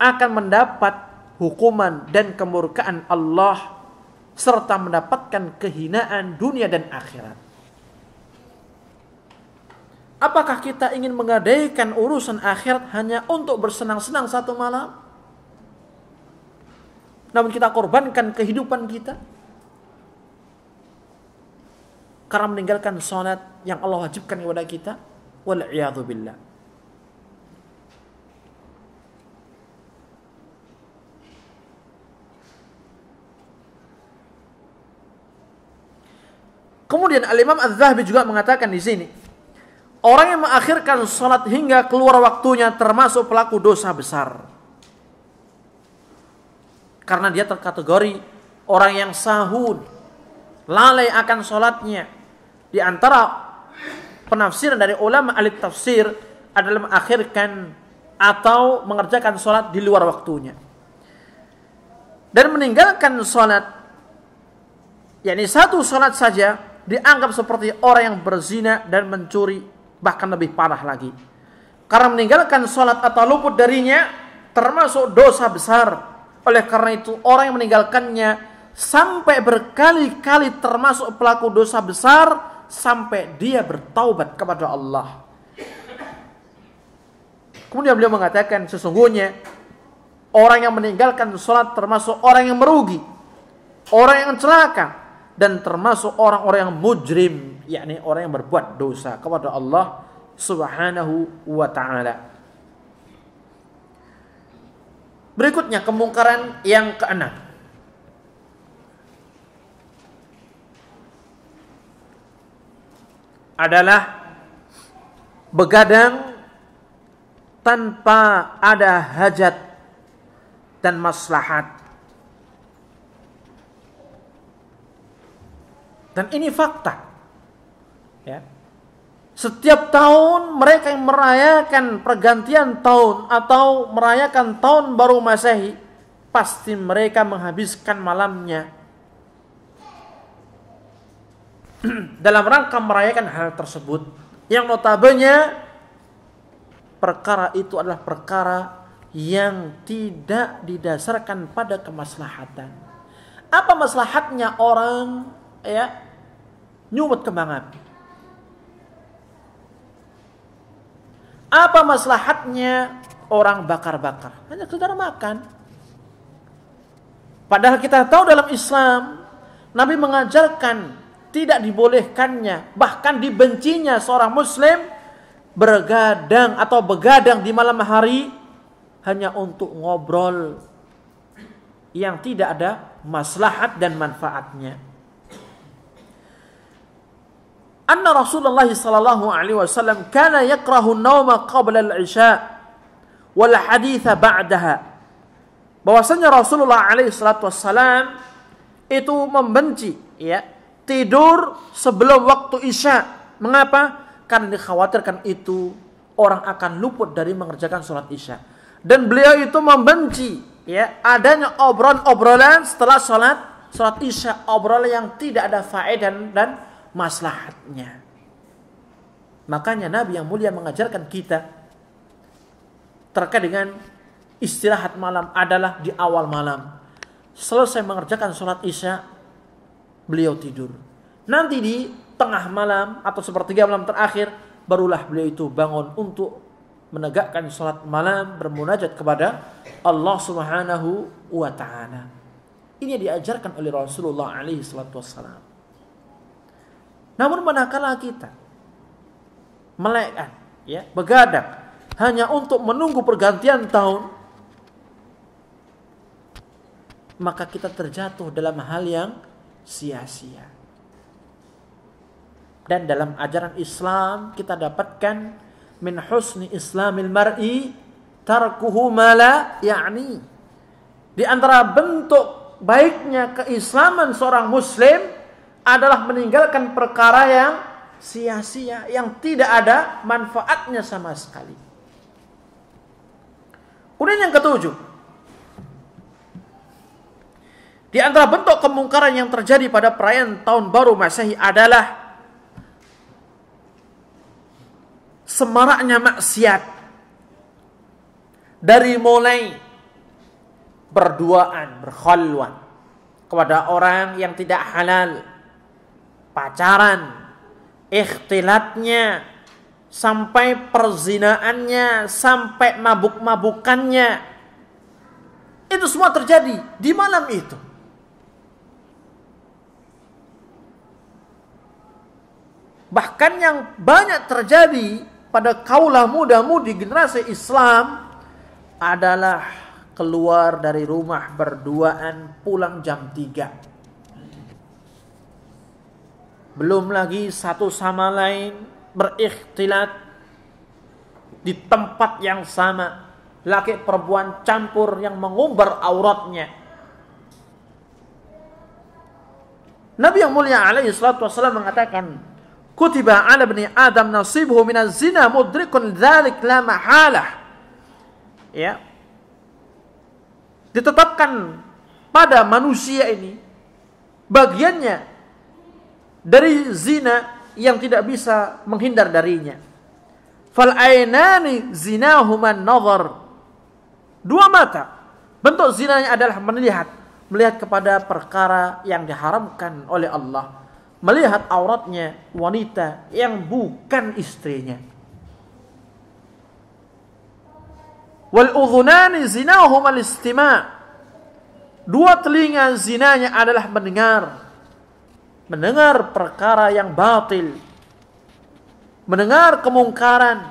akan mendapat hukuman dan kemurkaan Allah serta mendapatkan kehinaan dunia dan akhirat. Apakah kita ingin menggadaikan urusan akhirat hanya untuk bersenang-senang satu malam? Namun kita korbankan kehidupan kita karena meninggalkan sholat yang Allah wajibkan kepada kita. Wal'iyadu billah. Kemudian Al Imam Az-Zahabi juga mengatakan di sini, Orang yang mengakhirkan sholat hingga keluar waktunya termasuk pelaku dosa besar. Karena dia terkategori orang yang sahud, lalai akan sholatnya. Di antara penafsiran dari ulama alit tafsir adalah mengakhirkan atau mengerjakan sholat di luar waktunya. Dan meninggalkan sholat, yakni satu sholat saja dianggap seperti orang yang berzina dan mencuri bahkan lebih parah lagi. Karena meninggalkan sholat atau luput darinya termasuk dosa besar. Oleh karena itu orang yang meninggalkannya sampai berkali-kali termasuk pelaku dosa besar sampai dia bertaubat kepada Allah. Kemudian beliau mengatakan sesungguhnya orang yang meninggalkan sholat termasuk orang yang merugi, orang yang celaka, dan termasuk orang-orang yang mujrim yakni orang yang berbuat dosa kepada Allah Subhanahu wa taala. Berikutnya kemungkaran yang keenam. adalah begadang tanpa ada hajat dan maslahat. Dan ini fakta. Ya. Setiap tahun mereka yang merayakan pergantian tahun atau merayakan tahun baru Masehi, pasti mereka menghabiskan malamnya dalam rangka merayakan hal tersebut. Yang notabene perkara itu adalah perkara yang tidak didasarkan pada kemaslahatan. Apa maslahatnya orang ya nyumat kembang Apa maslahatnya orang bakar-bakar? Hanya sekedar makan. Padahal kita tahu dalam Islam Nabi mengajarkan tidak dibolehkannya, bahkan dibencinya seorang muslim bergadang atau begadang di malam hari hanya untuk ngobrol yang tidak ada maslahat dan manfaatnya anna Rasulullah sallallahu alaihi wasallam kana yakrahu nauma qabla al-isya wal haditha ba'daha. Bahwasanya Rasulullah alaihi salatu wasallam itu membenci ya tidur sebelum waktu isya. Mengapa? Karena dikhawatirkan itu orang akan luput dari mengerjakan sholat isya. Dan beliau itu membenci ya adanya obrolan-obrolan setelah sholat sholat isya obrolan yang tidak ada faedah dan, dan maslahatnya. Makanya Nabi yang mulia mengajarkan kita terkait dengan istirahat malam adalah di awal malam. Selesai mengerjakan sholat isya, beliau tidur. Nanti di tengah malam atau sepertiga malam terakhir, barulah beliau itu bangun untuk menegakkan sholat malam bermunajat kepada Allah Subhanahu wa taala. Ini diajarkan oleh Rasulullah alaihi salatu wassalam. Namun manakala kita melekan, ya, begadang hanya untuk menunggu pergantian tahun, maka kita terjatuh dalam hal yang sia-sia. Dan dalam ajaran Islam kita dapatkan min husni islamil mar'i tarkuhu mala yakni di antara bentuk baiknya keislaman seorang muslim adalah meninggalkan perkara yang sia-sia, yang tidak ada manfaatnya sama sekali. Kemudian yang ketujuh, di antara bentuk kemungkaran yang terjadi pada perayaan tahun baru Masehi adalah semaraknya maksiat dari mulai berduaan, berkhalwat kepada orang yang tidak halal, pacaran, ikhtilatnya, sampai perzinaannya, sampai mabuk-mabukannya. Itu semua terjadi di malam itu. Bahkan yang banyak terjadi pada kaulah muda-mudi generasi Islam adalah keluar dari rumah berduaan pulang jam 3 belum lagi satu sama lain berikhtilat di tempat yang sama laki perempuan campur yang mengumbar auratnya Nabi yang mulia alaihi salatu wasallam mengatakan kutiba ala bani adam nasibuhu minaz zina mudrikun dzalik la mahalah ya ditetapkan pada manusia ini bagiannya dari zina yang tidak bisa menghindar darinya. Fal ainani zinahuman nazar. Dua mata. Bentuk zinanya adalah melihat, melihat kepada perkara yang diharamkan oleh Allah, melihat auratnya wanita yang bukan istrinya. Wal udhunani zinahumal istima'. Dua telinga zinanya adalah mendengar mendengar perkara yang batil, mendengar kemungkaran,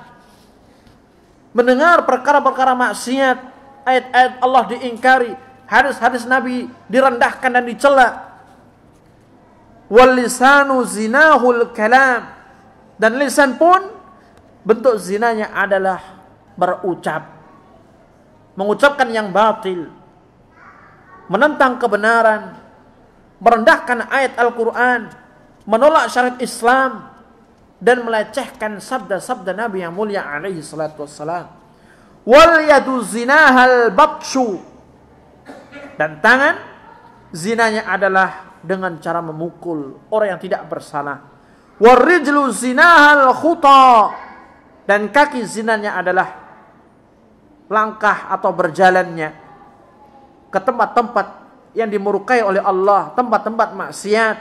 mendengar perkara-perkara maksiat, ayat-ayat Allah diingkari, hadis-hadis Nabi direndahkan dan dicela. Walisanu zinahul kalam dan lisan pun bentuk zinanya adalah berucap mengucapkan yang batil menentang kebenaran merendahkan ayat Al-Quran, menolak syariat Islam, dan melecehkan sabda-sabda Nabi yang mulia alaihi salatu wassalam. Wal yadu zinahal babshu. Dan tangan zinanya adalah dengan cara memukul orang yang tidak bersalah. Warijlu zinahal khuta. Dan kaki zinanya adalah langkah atau berjalannya ke tempat-tempat yang dimurkai oleh Allah, tempat-tempat maksiat.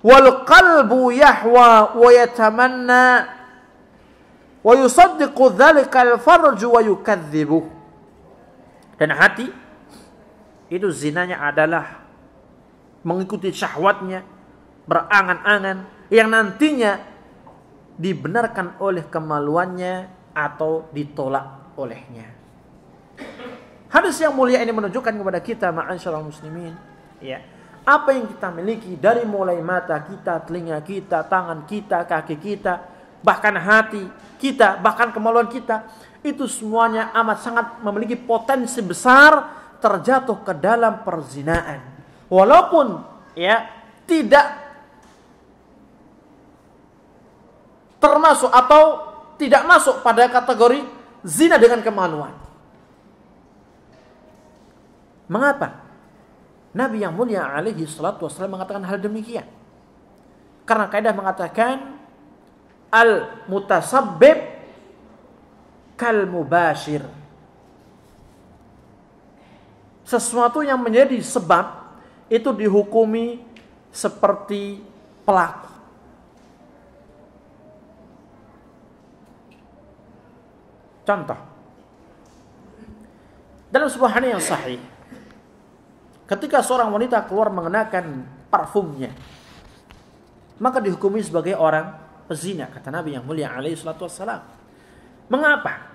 Wal qalbu yahwa wa yatamanna wa yusaddiqu al-farj wa yukadzibu. Dan hati itu zinanya adalah mengikuti syahwatnya, berangan-angan yang nantinya dibenarkan oleh kemaluannya atau ditolak olehnya. Hadis yang mulia ini menunjukkan kepada kita ma'asyiral muslimin, ya. Apa yang kita miliki dari mulai mata kita, telinga kita, tangan kita, kaki kita, bahkan hati kita, bahkan kemaluan kita, itu semuanya amat sangat memiliki potensi besar terjatuh ke dalam perzinaan. Walaupun ya tidak termasuk atau tidak masuk pada kategori zina dengan kemaluan. Mengapa? Nabi yang mulia alaihi salatu wassalam mengatakan hal demikian. Karena kaidah mengatakan al mutasabbib kal mubashir. Sesuatu yang menjadi sebab itu dihukumi seperti pelaku. Contoh. Dalam sebuah hadis yang sahih ketika seorang wanita keluar mengenakan parfumnya maka dihukumi sebagai orang pezina kata Nabi yang mulia alaihi salatu wassalam mengapa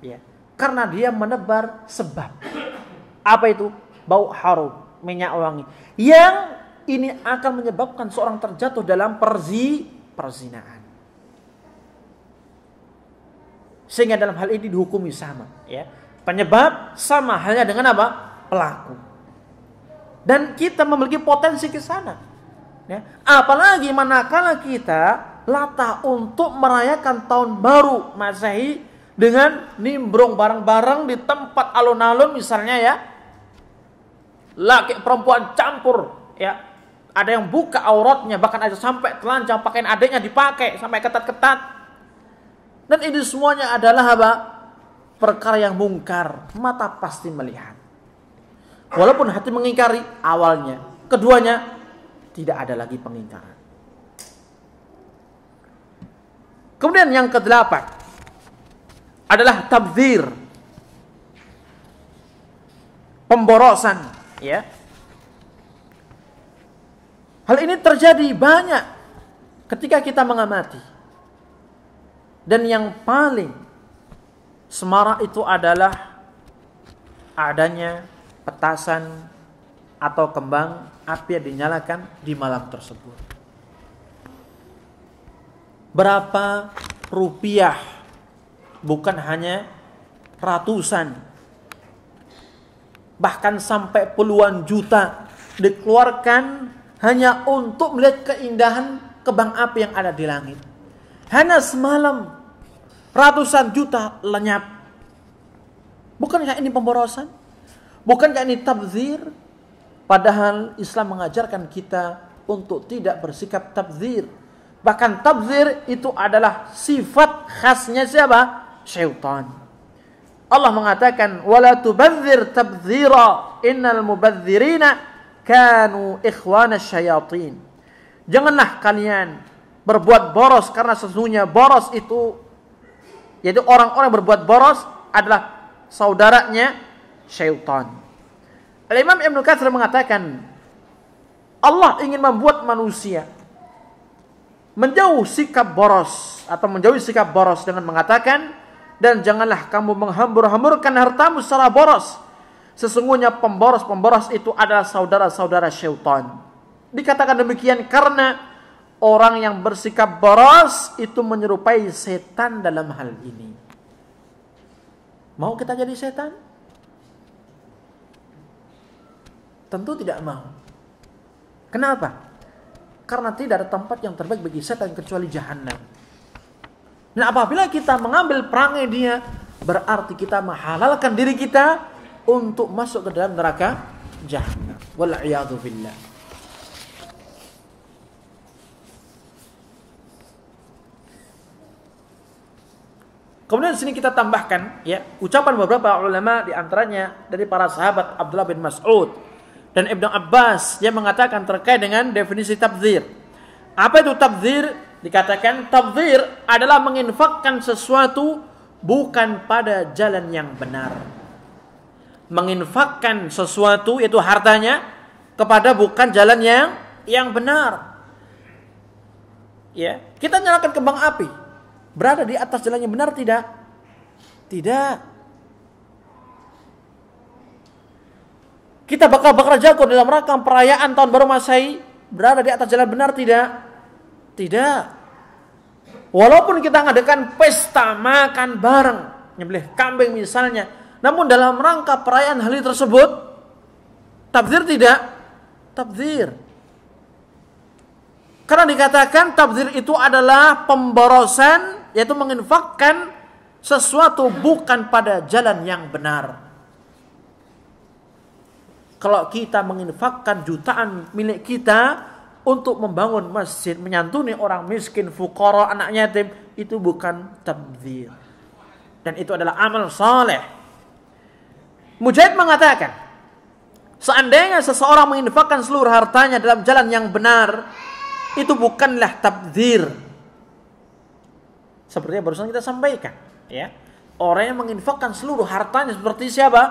ya karena dia menebar sebab apa itu bau harum minyak wangi yang ini akan menyebabkan seorang terjatuh dalam perzi perzinaan sehingga dalam hal ini dihukumi sama ya penyebab sama halnya dengan apa pelaku dan kita memiliki potensi ke sana. Ya. Apalagi manakala kita latah untuk merayakan tahun baru Masehi dengan nimbrung bareng-bareng di tempat alun-alun misalnya ya. Laki perempuan campur ya. Ada yang buka auratnya bahkan ada sampai telanjang pakaian adiknya dipakai sampai ketat-ketat. Dan ini semuanya adalah apa? perkara yang mungkar, mata pasti melihat. Walaupun hati mengingkari awalnya, keduanya tidak ada lagi pengingkaran. Kemudian yang kedelapan adalah tabzir. Pemborosan, ya. Hal ini terjadi banyak ketika kita mengamati. Dan yang paling semarak itu adalah adanya petasan atau kembang api yang dinyalakan di malam tersebut. Berapa rupiah? Bukan hanya ratusan. Bahkan sampai puluhan juta dikeluarkan hanya untuk melihat keindahan kembang api yang ada di langit. Hanya semalam ratusan juta lenyap. Bukankah ini pemborosan? Bukankah ini tabzir? Padahal Islam mengajarkan kita untuk tidak bersikap tabzir. Bahkan tabzir itu adalah sifat khasnya siapa? Syaitan. Allah mengatakan, "Wala tubadzir tabdzira, innal mubadzirina kanu ikhwana syayatin." Janganlah kalian berbuat boros karena sesungguhnya boros itu yaitu orang-orang berbuat boros adalah saudaranya syaitan. Al-Imam Ibn Katsir mengatakan, Allah ingin membuat manusia menjauh sikap boros atau menjauhi sikap boros dengan mengatakan dan janganlah kamu menghambur-hamburkan hartamu secara boros. Sesungguhnya pemboros-pemboros itu adalah saudara-saudara syaitan. Dikatakan demikian karena orang yang bersikap boros itu menyerupai setan dalam hal ini. Mau kita jadi setan? Tentu tidak mau. Kenapa? Karena tidak ada tempat yang terbaik bagi setan kecuali jahanam. Nah, apabila kita mengambil perangai dia, berarti kita menghalalkan diri kita untuk masuk ke dalam neraka jahannam. Wal billah. Kemudian di sini kita tambahkan ya ucapan beberapa ulama di antaranya dari para sahabat Abdullah bin Mas'ud dan Ibnu Abbas yang mengatakan terkait dengan definisi tabdhir. Apa itu tabdhir? Dikatakan tabdhir adalah menginfakkan sesuatu bukan pada jalan yang benar. Menginfakkan sesuatu itu hartanya kepada bukan jalan yang yang benar. Ya, kita nyalakan kembang api. Berada di atas jalan yang benar tidak? Tidak. Kita bakal bakar jago dalam rangka perayaan tahun baru Masehi berada di atas jalan benar tidak? Tidak. Walaupun kita mengadakan pesta makan bareng, nyembelih kambing misalnya, namun dalam rangka perayaan hal tersebut tabzir tidak? Tabzir. Karena dikatakan tabzir itu adalah pemborosan yaitu menginfakkan sesuatu bukan pada jalan yang benar. Kalau kita menginfakkan jutaan milik kita untuk membangun masjid, menyantuni orang miskin, fukoro, anak yatim, itu bukan tabdzir. Dan itu adalah amal soleh Mujahid mengatakan, seandainya seseorang menginfakkan seluruh hartanya dalam jalan yang benar, itu bukanlah tabdzir. Seperti yang barusan kita sampaikan, ya. Orang yang menginfakkan seluruh hartanya seperti siapa?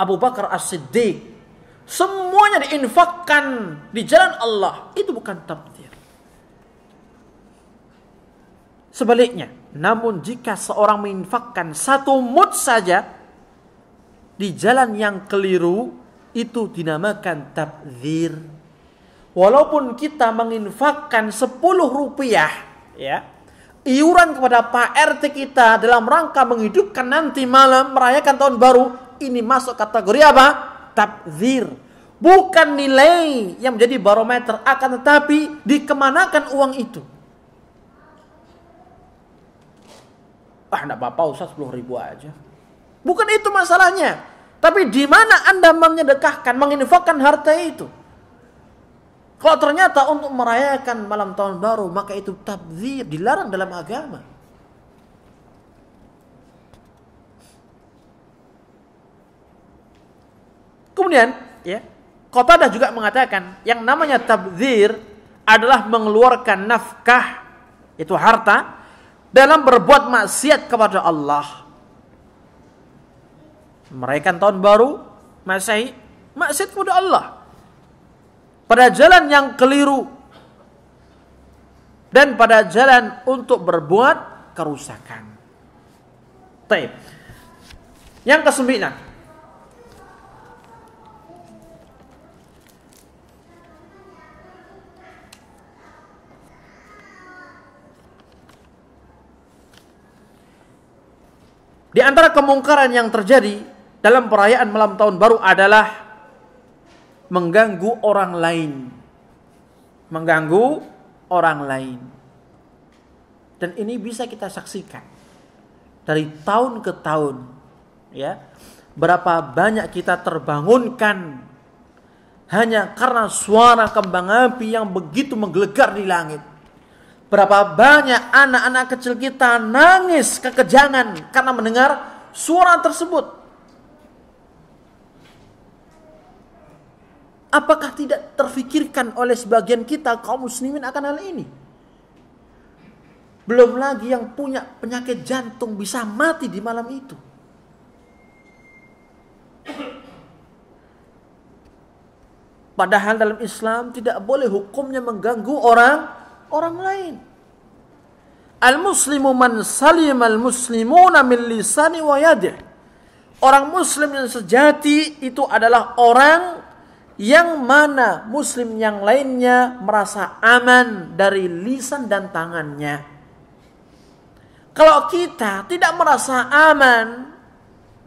Abu Bakar As-Siddiq Semuanya diinfakkan di jalan Allah. Itu bukan takdir. Sebaliknya, namun jika seorang menginfakkan satu mut saja di jalan yang keliru, itu dinamakan takdir. Walaupun kita menginfakkan 10 rupiah, ya, iuran kepada Pak RT kita dalam rangka menghidupkan nanti malam merayakan tahun baru, ini masuk kategori apa? tabzir. Bukan nilai yang menjadi barometer akan tetapi dikemanakan uang itu. Ah, enggak apa-apa usah 10 ribu aja. Bukan itu masalahnya. Tapi di mana Anda menyedekahkan, menginfakkan harta itu? Kalau ternyata untuk merayakan malam tahun baru, maka itu tabzir, dilarang dalam agama. Kemudian, ya, dah juga mengatakan yang namanya tabzir adalah mengeluarkan nafkah itu harta dalam berbuat maksiat kepada Allah. Merayakan tahun baru Masehi maksiat kepada Allah. Pada jalan yang keliru dan pada jalan untuk berbuat kerusakan. Taib. Yang kesembilan, Di antara kemungkaran yang terjadi dalam perayaan malam tahun baru adalah mengganggu orang lain. Mengganggu orang lain. Dan ini bisa kita saksikan dari tahun ke tahun, ya. Berapa banyak kita terbangunkan hanya karena suara kembang api yang begitu menggelegar di langit. Berapa banyak anak-anak kecil kita nangis kekejangan karena mendengar suara tersebut. Apakah tidak terfikirkan oleh sebagian kita kaum muslimin akan hal ini? Belum lagi yang punya penyakit jantung bisa mati di malam itu. Padahal dalam Islam tidak boleh hukumnya mengganggu orang orang lain. Al-muslimu man salim al-muslimuna min lisani wa yadih. Orang muslim yang sejati itu adalah orang yang mana muslim yang lainnya merasa aman dari lisan dan tangannya. Kalau kita tidak merasa aman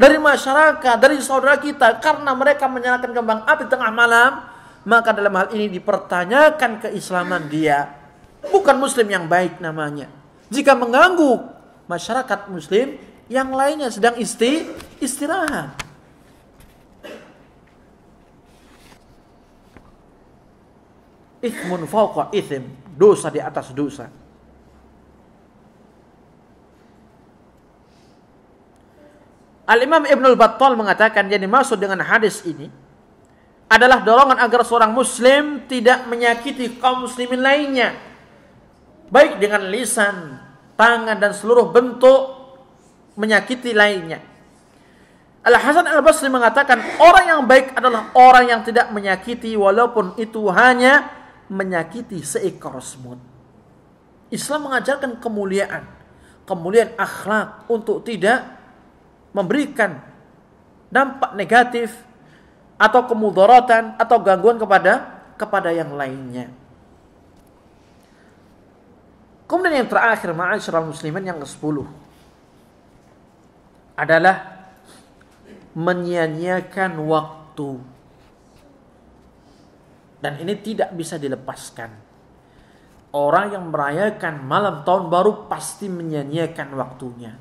dari masyarakat, dari saudara kita karena mereka menyalakan kembang api tengah malam, maka dalam hal ini dipertanyakan keislaman dia bukan muslim yang baik namanya. Jika mengganggu masyarakat muslim yang lainnya sedang isti istirahat. Ithmun fauqa ithim, dosa di atas dosa. Al-Imam Ibn al-Battal mengatakan yang dimaksud dengan hadis ini adalah dorongan agar seorang muslim tidak menyakiti kaum muslimin lainnya baik dengan lisan, tangan dan seluruh bentuk menyakiti lainnya. Al Hasan Al Basri mengatakan orang yang baik adalah orang yang tidak menyakiti walaupun itu hanya menyakiti seekor semut. Islam mengajarkan kemuliaan, kemuliaan akhlak untuk tidak memberikan dampak negatif atau kemudorotan atau gangguan kepada kepada yang lainnya. Kemudian yang terakhir ma'asyiral muslimin yang ke-10 adalah menyia-nyiakan waktu. Dan ini tidak bisa dilepaskan. Orang yang merayakan malam tahun baru pasti menyia-nyiakan waktunya.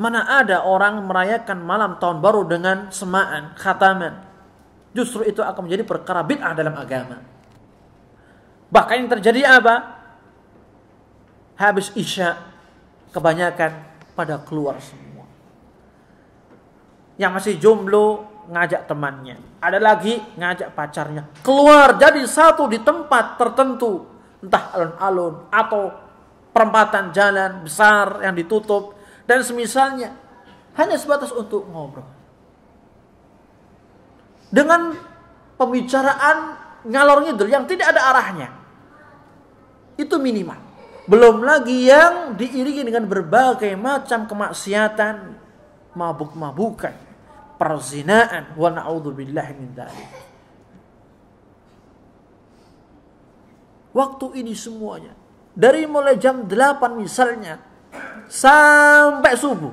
Mana ada orang merayakan malam tahun baru dengan semaan, khataman. Justru itu akan menjadi perkara bid'ah dalam agama. Bahkan yang terjadi apa? Habis Isya kebanyakan pada keluar semua. Yang masih jomblo ngajak temannya. Ada lagi ngajak pacarnya. Keluar jadi satu di tempat tertentu. Entah alun-alun atau perempatan jalan besar yang ditutup. Dan semisalnya hanya sebatas untuk ngobrol. Dengan pembicaraan ngalor ngidul yang tidak ada arahnya. Itu minimal. Belum lagi yang diiringi dengan berbagai macam kemaksiatan, mabuk-mabukan, perzinaan, wa billahi min dzalik. Waktu ini semuanya dari mulai jam 8 misalnya sampai subuh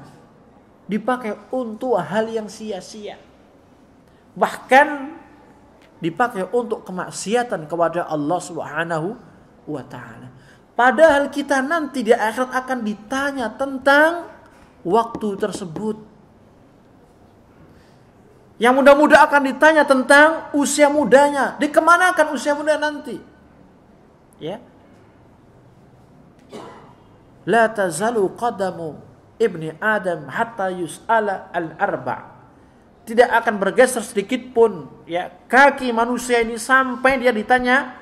dipakai untuk hal yang sia-sia. Bahkan dipakai untuk kemaksiatan kepada Allah Subhanahu wa taala. Padahal kita nanti di akhirat akan ditanya tentang waktu tersebut. Yang muda-muda akan ditanya tentang usia mudanya. Dikemanakan usia muda nanti? Ya. La tazalu qadamu ibni Adam hatta yus'ala al-arba' tidak akan bergeser sedikit pun ya kaki manusia ini sampai dia ditanya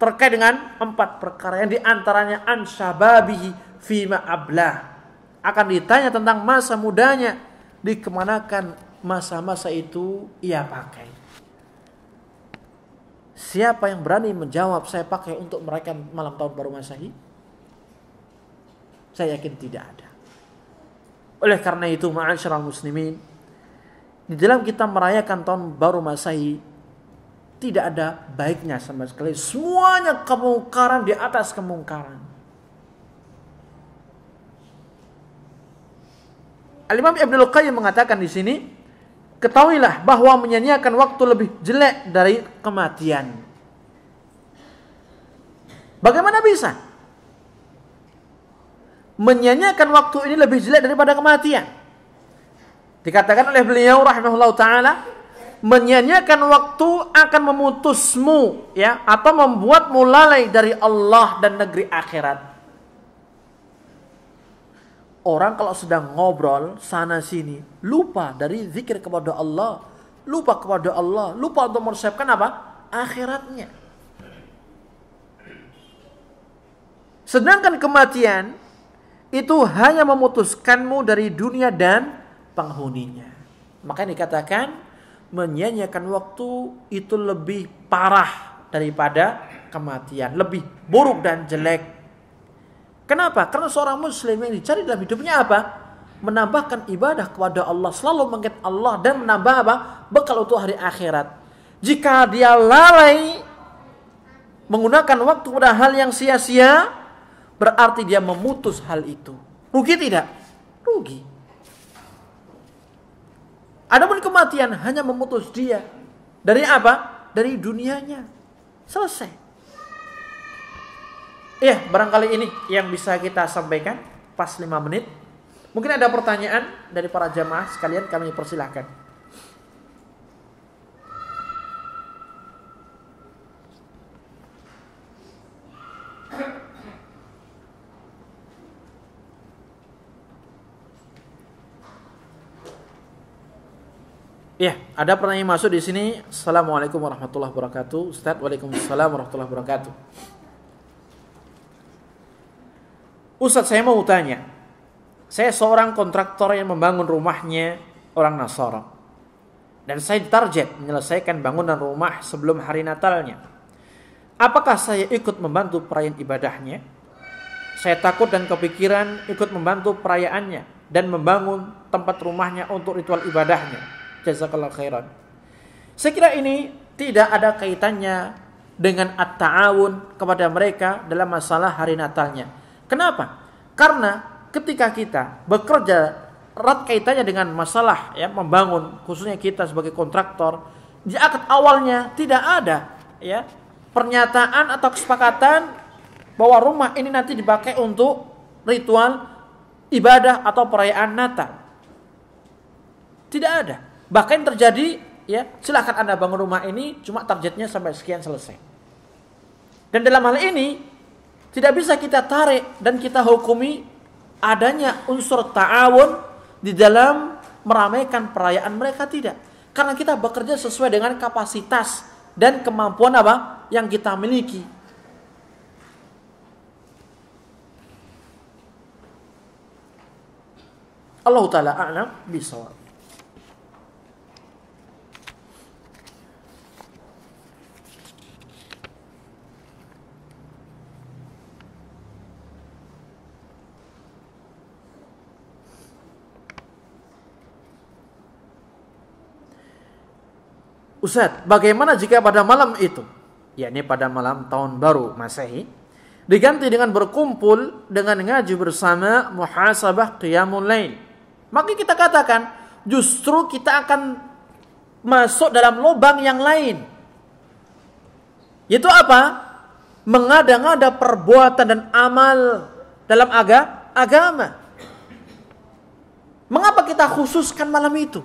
terkait dengan empat perkara yang diantaranya ansyababihi fima ablah akan ditanya tentang masa mudanya dikemanakan masa-masa itu ia pakai siapa yang berani menjawab saya pakai untuk merayakan malam tahun baru masehi saya yakin tidak ada oleh karena itu ma'asyiral muslimin di dalam kita merayakan tahun baru Masehi tidak ada baiknya sama sekali. Semuanya kemungkaran di atas kemungkaran. Al-Imam Ibnu Qayyim mengatakan di sini, ketahuilah bahwa menyanyiakan waktu lebih jelek dari kematian. Bagaimana bisa? Menyanyiakan waktu ini lebih jelek daripada kematian. Dikatakan oleh beliau rahimahullah taala menyanyiakan waktu akan memutusmu ya atau membuatmu lalai dari Allah dan negeri akhirat. Orang kalau sedang ngobrol sana sini lupa dari zikir kepada Allah, lupa kepada Allah, lupa untuk mempersiapkan apa? akhiratnya. Sedangkan kematian itu hanya memutuskanmu dari dunia dan penghuninya. Makanya dikatakan menyanyikan waktu itu lebih parah daripada kematian, lebih buruk dan jelek. Kenapa? Karena seorang muslim yang dicari dalam hidupnya apa? Menambahkan ibadah kepada Allah, selalu mengingat Allah dan menambah apa? Bekal untuk hari akhirat. Jika dia lalai menggunakan waktu pada hal yang sia-sia, berarti dia memutus hal itu. Rugi tidak? Rugi. Adapun kematian hanya memutus dia dari apa? Dari dunianya. Selesai. Ya barangkali ini yang bisa kita sampaikan pas 5 menit. Mungkin ada pertanyaan dari para jamaah sekalian kami persilahkan. Iya, ada pertanyaan masuk di sini. Assalamualaikum warahmatullahi wabarakatuh. Ustaz, Waalaikumsalam warahmatullahi wabarakatuh. Ustaz, saya mau tanya. Saya seorang kontraktor yang membangun rumahnya orang Nasara. Dan saya target menyelesaikan bangunan rumah sebelum hari Natalnya. Apakah saya ikut membantu perayaan ibadahnya? Saya takut dan kepikiran ikut membantu perayaannya dan membangun tempat rumahnya untuk ritual ibadahnya Jazakallah khairan. Saya kira ini tidak ada kaitannya dengan at-ta'awun kepada mereka dalam masalah hari Natalnya. Kenapa? Karena ketika kita bekerja erat kaitannya dengan masalah ya membangun khususnya kita sebagai kontraktor di akad awalnya tidak ada ya pernyataan atau kesepakatan bahwa rumah ini nanti dipakai untuk ritual ibadah atau perayaan Natal. Tidak ada bahkan terjadi ya silahkan anda bangun rumah ini cuma targetnya sampai sekian selesai dan dalam hal ini tidak bisa kita tarik dan kita hukumi adanya unsur ta'awun di dalam meramaikan perayaan mereka tidak karena kita bekerja sesuai dengan kapasitas dan kemampuan apa yang kita miliki Allah taala a'lam bisawab Ustaz, bagaimana jika pada malam itu, yakni pada malam tahun baru Masehi, diganti dengan berkumpul dengan ngaji bersama muhasabah qiyamul lain. Maka kita katakan, justru kita akan masuk dalam lubang yang lain. Itu apa? Mengada-ngada perbuatan dan amal dalam aga agama. Mengapa kita khususkan malam itu?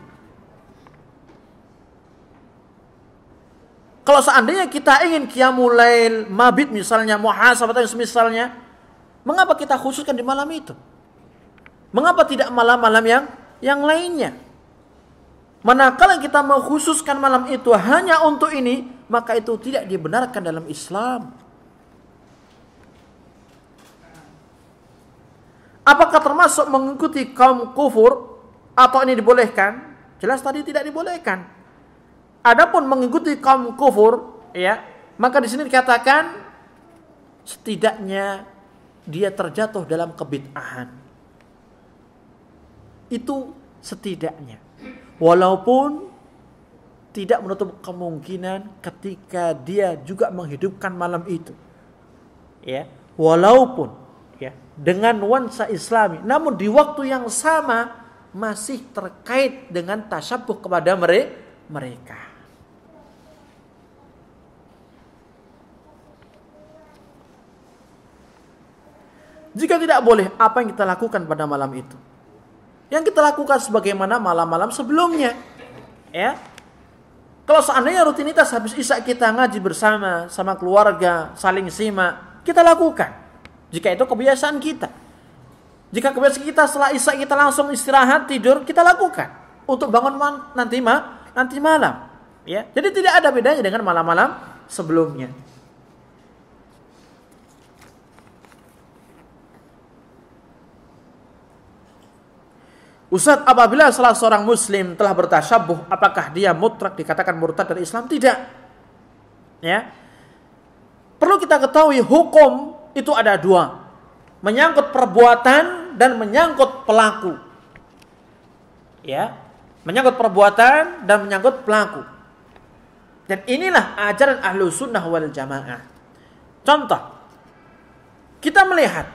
Kalau seandainya kita ingin kiamulail, mabit misalnya, muhasabah atau semisalnya, mengapa kita khususkan di malam itu? Mengapa tidak malam-malam yang yang lainnya? Manakala kita mengkhususkan malam itu hanya untuk ini, maka itu tidak dibenarkan dalam Islam. Apakah termasuk mengikuti kaum kufur atau ini dibolehkan? Jelas tadi tidak dibolehkan. Adapun mengikuti kaum kufur, ya, maka di sini dikatakan setidaknya dia terjatuh dalam kebid'ahan. Itu setidaknya. Walaupun tidak menutup kemungkinan ketika dia juga menghidupkan malam itu. Ya, walaupun ya dengan nuansa islami, namun di waktu yang sama masih terkait dengan tasabuh kepada mereka mereka. Jika tidak boleh, apa yang kita lakukan pada malam itu? Yang kita lakukan sebagaimana malam-malam sebelumnya. Ya. Kalau seandainya rutinitas habis isya kita ngaji bersama sama keluarga, saling simak, kita lakukan. Jika itu kebiasaan kita. Jika kebiasaan kita setelah isya kita langsung istirahat, tidur, kita lakukan untuk bangun nanti ma nanti malam. Ya. Jadi tidak ada bedanya dengan malam-malam sebelumnya. Ustaz, apabila salah seorang muslim telah bertasyabuh, apakah dia mutlak dikatakan murtad dari Islam? Tidak. Ya. Perlu kita ketahui hukum itu ada dua. Menyangkut perbuatan dan menyangkut pelaku. Ya. Menyangkut perbuatan dan menyangkut pelaku. Dan inilah ajaran ahlu sunnah wal jamaah. Contoh. Kita melihat.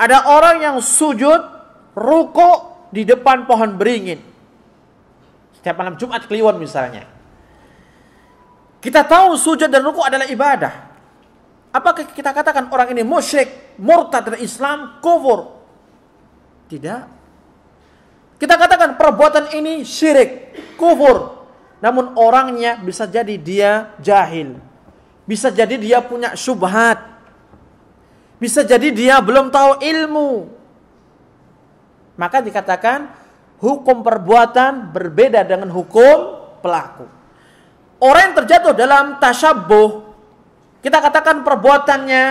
Ada orang yang sujud, ruko di depan pohon beringin. Setiap malam Jumat Kliwon misalnya. Kita tahu sujud dan ruku adalah ibadah. Apakah kita katakan orang ini musyrik, murtad dari Islam, kufur? Tidak. Kita katakan perbuatan ini syirik, kufur. Namun orangnya bisa jadi dia jahil. Bisa jadi dia punya syubhat. Bisa jadi dia belum tahu ilmu maka dikatakan hukum perbuatan berbeda dengan hukum pelaku. Orang yang terjatuh dalam tasabuh kita katakan perbuatannya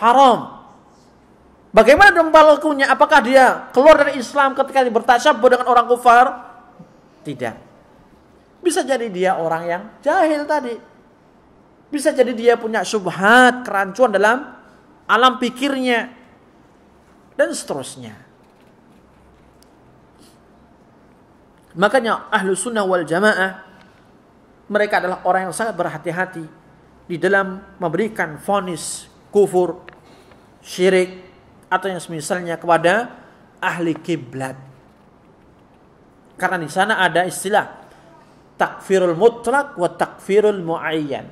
haram. Bagaimana dengan pelakunya? Apakah dia keluar dari Islam ketika bertasabuh dengan orang kufar? Tidak. Bisa jadi dia orang yang jahil tadi. Bisa jadi dia punya subhat, kerancuan dalam alam pikirnya. Dan seterusnya. Makanya ahlu sunnah wal jamaah mereka adalah orang yang sangat berhati-hati di dalam memberikan fonis kufur, syirik atau yang semisalnya kepada ahli kiblat. Karena di sana ada istilah takfirul mutlak wa takfirul muayyan.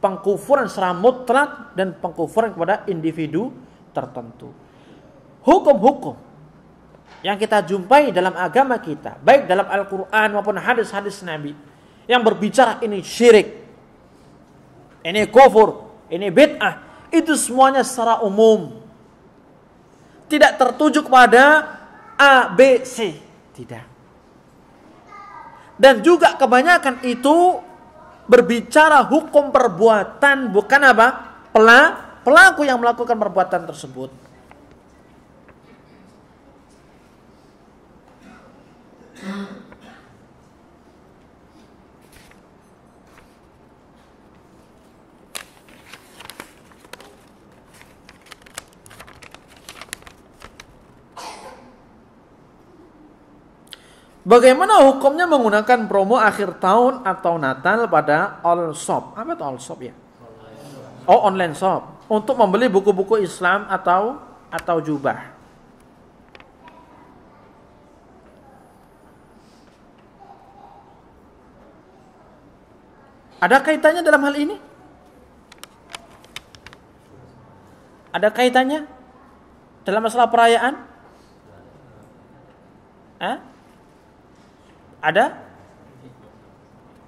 Pengkufuran secara mutlak dan pengkufuran kepada individu tertentu. Hukum-hukum yang kita jumpai dalam agama kita, baik dalam Al-Quran maupun hadis-hadis Nabi, yang berbicara ini syirik, ini kufur, ini bid'ah, itu semuanya secara umum. Tidak tertuju kepada A, B, C. Tidak. Dan juga kebanyakan itu berbicara hukum perbuatan, bukan apa? Pelaku yang melakukan perbuatan tersebut. Bagaimana hukumnya menggunakan promo akhir tahun atau Natal pada all shop? Apa itu all shop ya? Online. Oh online shop untuk membeli buku-buku Islam atau atau jubah. Ada kaitannya dalam hal ini? Ada kaitannya dalam masalah perayaan? Hah? Ada?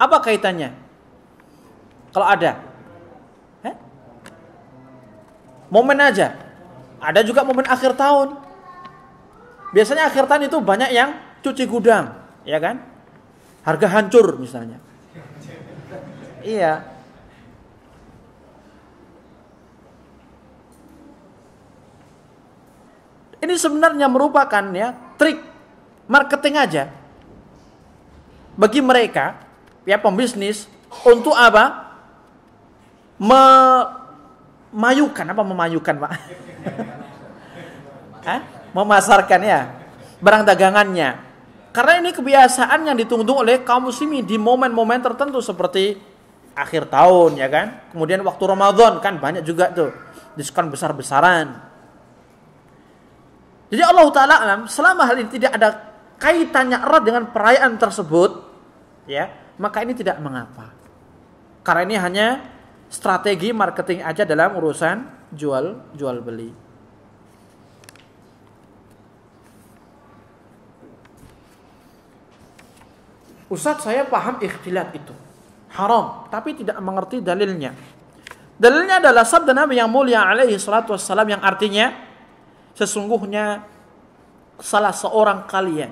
Apa kaitannya? Kalau ada? Hah? Momen aja. Ada juga momen akhir tahun. Biasanya akhir tahun itu banyak yang cuci gudang, ya kan? Harga hancur misalnya Iya. Ini sebenarnya merupakan ya trik marketing aja bagi mereka ya pembisnis untuk apa? Memayukan apa memayukan pak? Hah? Memasarkan ya barang dagangannya. Karena ini kebiasaan yang ditunggu oleh kaum muslimin di momen-momen tertentu seperti akhir tahun ya kan. Kemudian waktu Ramadan kan banyak juga tuh diskon besar-besaran. Jadi Allah taala alam selama hal ini tidak ada kaitannya erat dengan perayaan tersebut ya, maka ini tidak mengapa. Karena ini hanya strategi marketing aja dalam urusan jual jual beli. Ustadz saya paham ikhtilat itu haram tapi tidak mengerti dalilnya. Dalilnya adalah sabda Nabi yang mulia alaihi salatu wassalam yang artinya sesungguhnya salah seorang kalian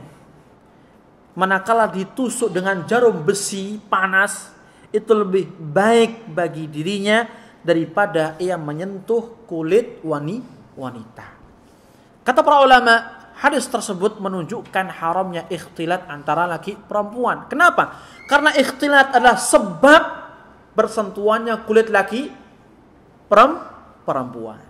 manakala ditusuk dengan jarum besi panas itu lebih baik bagi dirinya daripada ia menyentuh kulit wanita. Kata para ulama, hadis tersebut menunjukkan haramnya ikhtilat antara laki perempuan. Kenapa? Karena ikhtilat adalah sebab bersentuhannya kulit laki perempuan.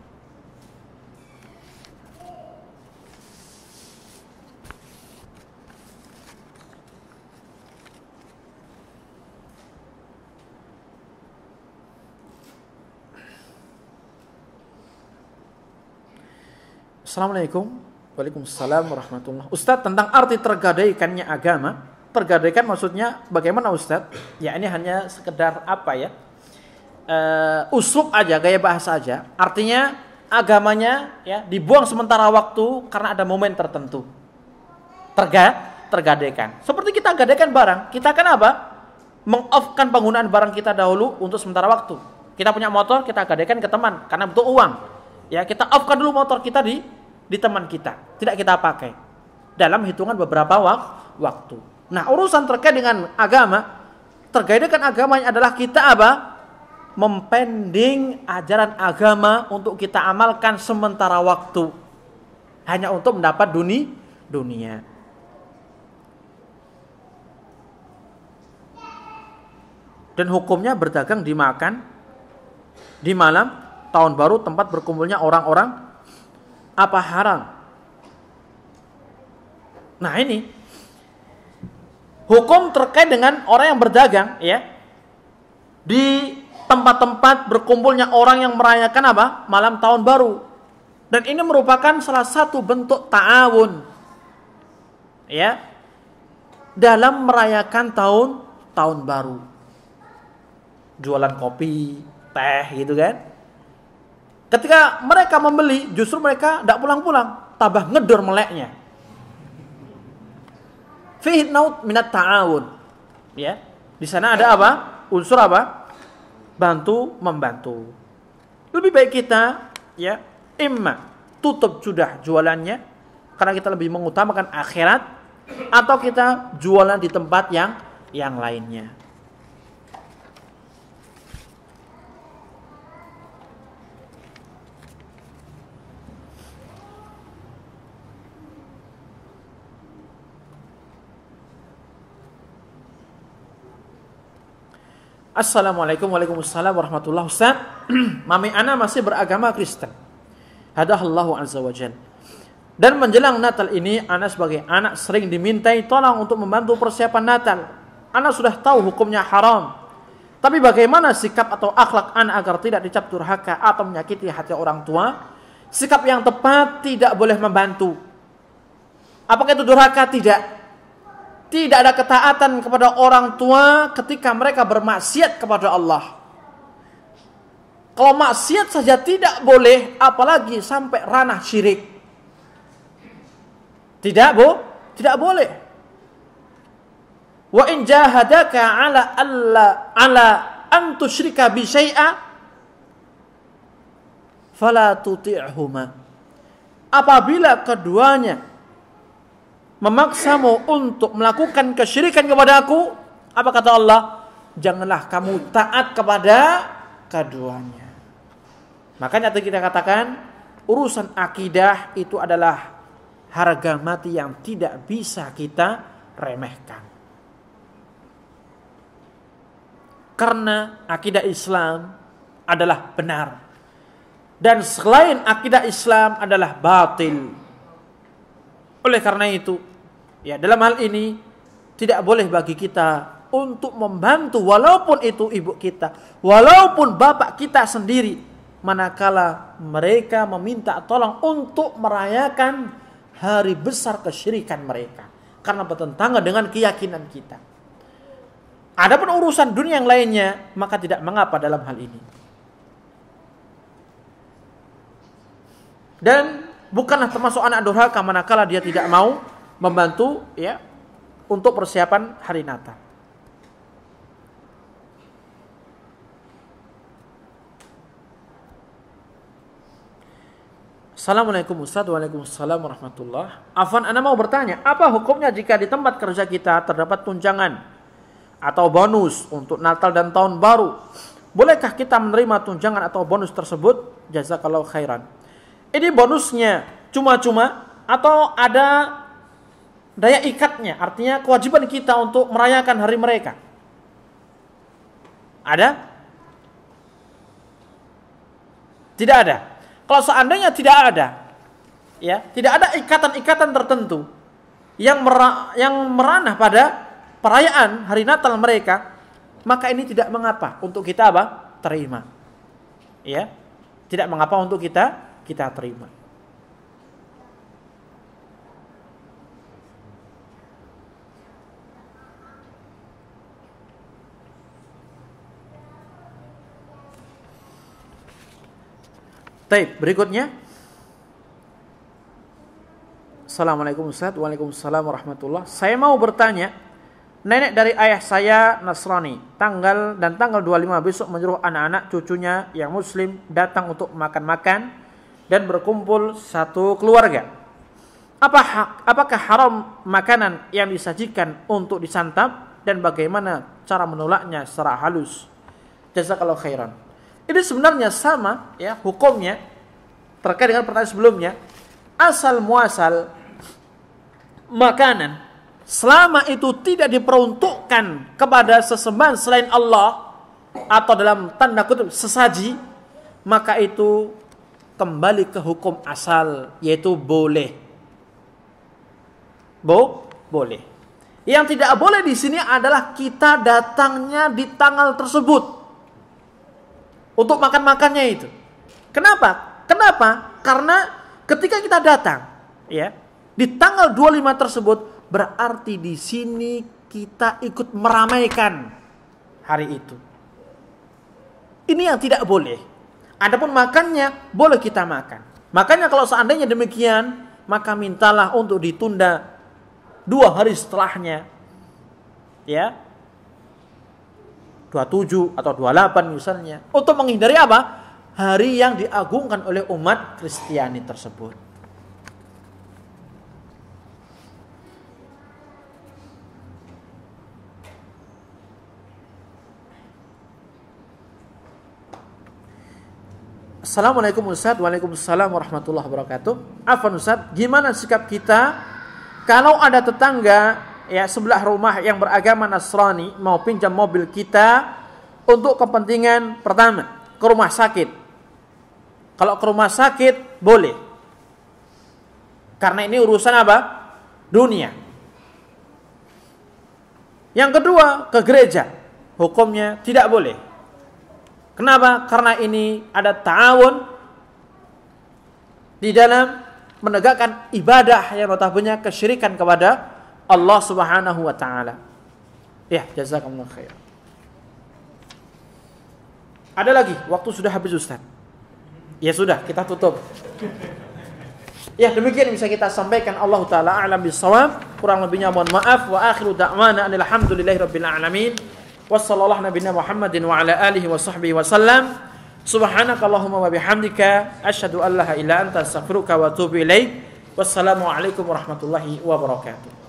Assalamualaikum Waalaikumsalam warahmatullah. Ustadz tentang arti tergadaikannya agama. Tergadaikan maksudnya bagaimana Ustadz? Ya ini hanya sekedar apa ya? Uh, eh, uslub aja, gaya bahasa aja. Artinya agamanya ya dibuang sementara waktu karena ada momen tertentu. Terga, tergadaikan. Seperti kita gadaikan barang, kita kan apa? kan penggunaan barang kita dahulu untuk sementara waktu. Kita punya motor, kita gadaikan ke teman karena butuh uang. Ya kita off kan dulu motor kita di di teman kita, tidak kita pakai dalam hitungan beberapa waktu. Nah, urusan terkait dengan agama, terkait dengan agamanya adalah kita apa? Mempending ajaran agama untuk kita amalkan sementara waktu hanya untuk mendapat duni dunia. Dan hukumnya berdagang dimakan di malam tahun baru tempat berkumpulnya orang-orang apa haram. Nah ini hukum terkait dengan orang yang berdagang ya di tempat-tempat berkumpulnya orang yang merayakan apa malam tahun baru dan ini merupakan salah satu bentuk ta'awun ya dalam merayakan tahun tahun baru jualan kopi teh gitu kan Ketika mereka membeli, justru mereka tidak pulang-pulang, tabah ngedor meleknya. Fihi naut minat ta'awun. Ya. Di sana ada apa? Unsur apa? Bantu membantu. Lebih baik kita ya imma tutup sudah jualannya karena kita lebih mengutamakan akhirat atau kita jualan di tempat yang yang lainnya. Assalamualaikum Waalaikumsalam wabarakatuh. Ustaz Mami Ana masih beragama Kristen Hadahallahu azza wa Dan menjelang Natal ini Ana sebagai anak sering dimintai tolong untuk membantu persiapan Natal Ana sudah tahu hukumnya haram Tapi bagaimana sikap atau akhlak Ana agar tidak dicap durhaka atau menyakiti hati orang tua Sikap yang tepat tidak boleh membantu Apakah itu durhaka? Tidak tidak ada ketaatan kepada orang tua ketika mereka bermaksiat kepada Allah. Kalau maksiat saja tidak boleh, apalagi sampai ranah syirik. Tidak, Bu. Tidak boleh. Wa in jahadaka ala alla ala an tusyrika bi syai'a fala tuti'huma. Apabila keduanya memaksamu untuk melakukan kesyirikan kepada aku, apa kata Allah? Janganlah kamu taat kepada keduanya. Makanya tadi kita katakan urusan akidah itu adalah harga mati yang tidak bisa kita remehkan. Karena akidah Islam adalah benar. Dan selain akidah Islam adalah batil. Oleh karena itu, Ya, dalam hal ini tidak boleh bagi kita untuk membantu walaupun itu ibu kita, walaupun bapak kita sendiri manakala mereka meminta tolong untuk merayakan hari besar kesyirikan mereka karena bertentangan dengan keyakinan kita. Adapun urusan dunia yang lainnya maka tidak mengapa dalam hal ini. Dan bukanlah termasuk anak durhaka manakala dia tidak mau membantu ya untuk persiapan hari Natal. Assalamualaikum Ustaz Waalaikumsalam warahmatullah Afan Anda mau bertanya Apa hukumnya jika di tempat kerja kita terdapat tunjangan Atau bonus untuk Natal dan Tahun Baru Bolehkah kita menerima tunjangan atau bonus tersebut Jazakallahu khairan Ini bonusnya cuma-cuma Atau ada daya ikatnya, artinya kewajiban kita untuk merayakan hari mereka. Ada? Tidak ada. Kalau seandainya tidak ada, ya, tidak ada ikatan-ikatan tertentu yang mer yang meranah pada perayaan hari Natal mereka, maka ini tidak mengapa untuk kita apa? terima. Ya. Tidak mengapa untuk kita kita terima. Taib, berikutnya. Assalamualaikum Ustaz. Waalaikumsalam warahmatullah. Saya mau bertanya, nenek dari ayah saya Nasrani, tanggal dan tanggal 25 besok menyuruh anak-anak cucunya yang muslim datang untuk makan-makan dan berkumpul satu keluarga. Apa hak, apakah haram makanan yang disajikan untuk disantap dan bagaimana cara menolaknya secara halus? Jazakallahu khairan. Ini sebenarnya sama ya hukumnya terkait dengan pertanyaan sebelumnya. Asal muasal makanan selama itu tidak diperuntukkan kepada sesembahan selain Allah atau dalam tanda kutip sesaji maka itu kembali ke hukum asal yaitu boleh Bo, boleh yang tidak boleh di sini adalah kita datangnya di tanggal tersebut untuk makan-makannya itu. Kenapa? Kenapa? Karena ketika kita datang, ya, di tanggal 25 tersebut berarti di sini kita ikut meramaikan hari itu. Ini yang tidak boleh. Adapun makannya boleh kita makan. Makanya kalau seandainya demikian, maka mintalah untuk ditunda dua hari setelahnya. Ya, 27 atau 28 misalnya untuk menghindari apa? Hari yang diagungkan oleh umat Kristiani tersebut. Assalamualaikum Ustaz Waalaikumsalam warahmatullahi wabarakatuh Afan Ustaz Gimana sikap kita Kalau ada tetangga ya sebelah rumah yang beragama Nasrani mau pinjam mobil kita untuk kepentingan pertama ke rumah sakit. Kalau ke rumah sakit boleh. Karena ini urusan apa? Dunia. Yang kedua, ke gereja. Hukumnya tidak boleh. Kenapa? Karena ini ada ta'awun di dalam menegakkan ibadah yang notabene kesyirikan kepada Allah Subhanahu wa taala. Ya, jazakumullah khair. Ada lagi, waktu sudah habis Ustaz. Ya sudah, kita tutup. Ya, demikian bisa kita sampaikan Allah taala alam bisawab. Kurang lebihnya mohon maaf wa akhiru da'wana alhamdulillahirabbil alamin. Wassallallahu nabiyana Muhammadin wa ala alihi wa sahbihi wasallam. Subhanakallahumma wa bihamdika asyhadu an la ilaha illa anta astaghfiruka wa atubu ilaik. Wassalamualaikum warahmatullahi wabarakatuh.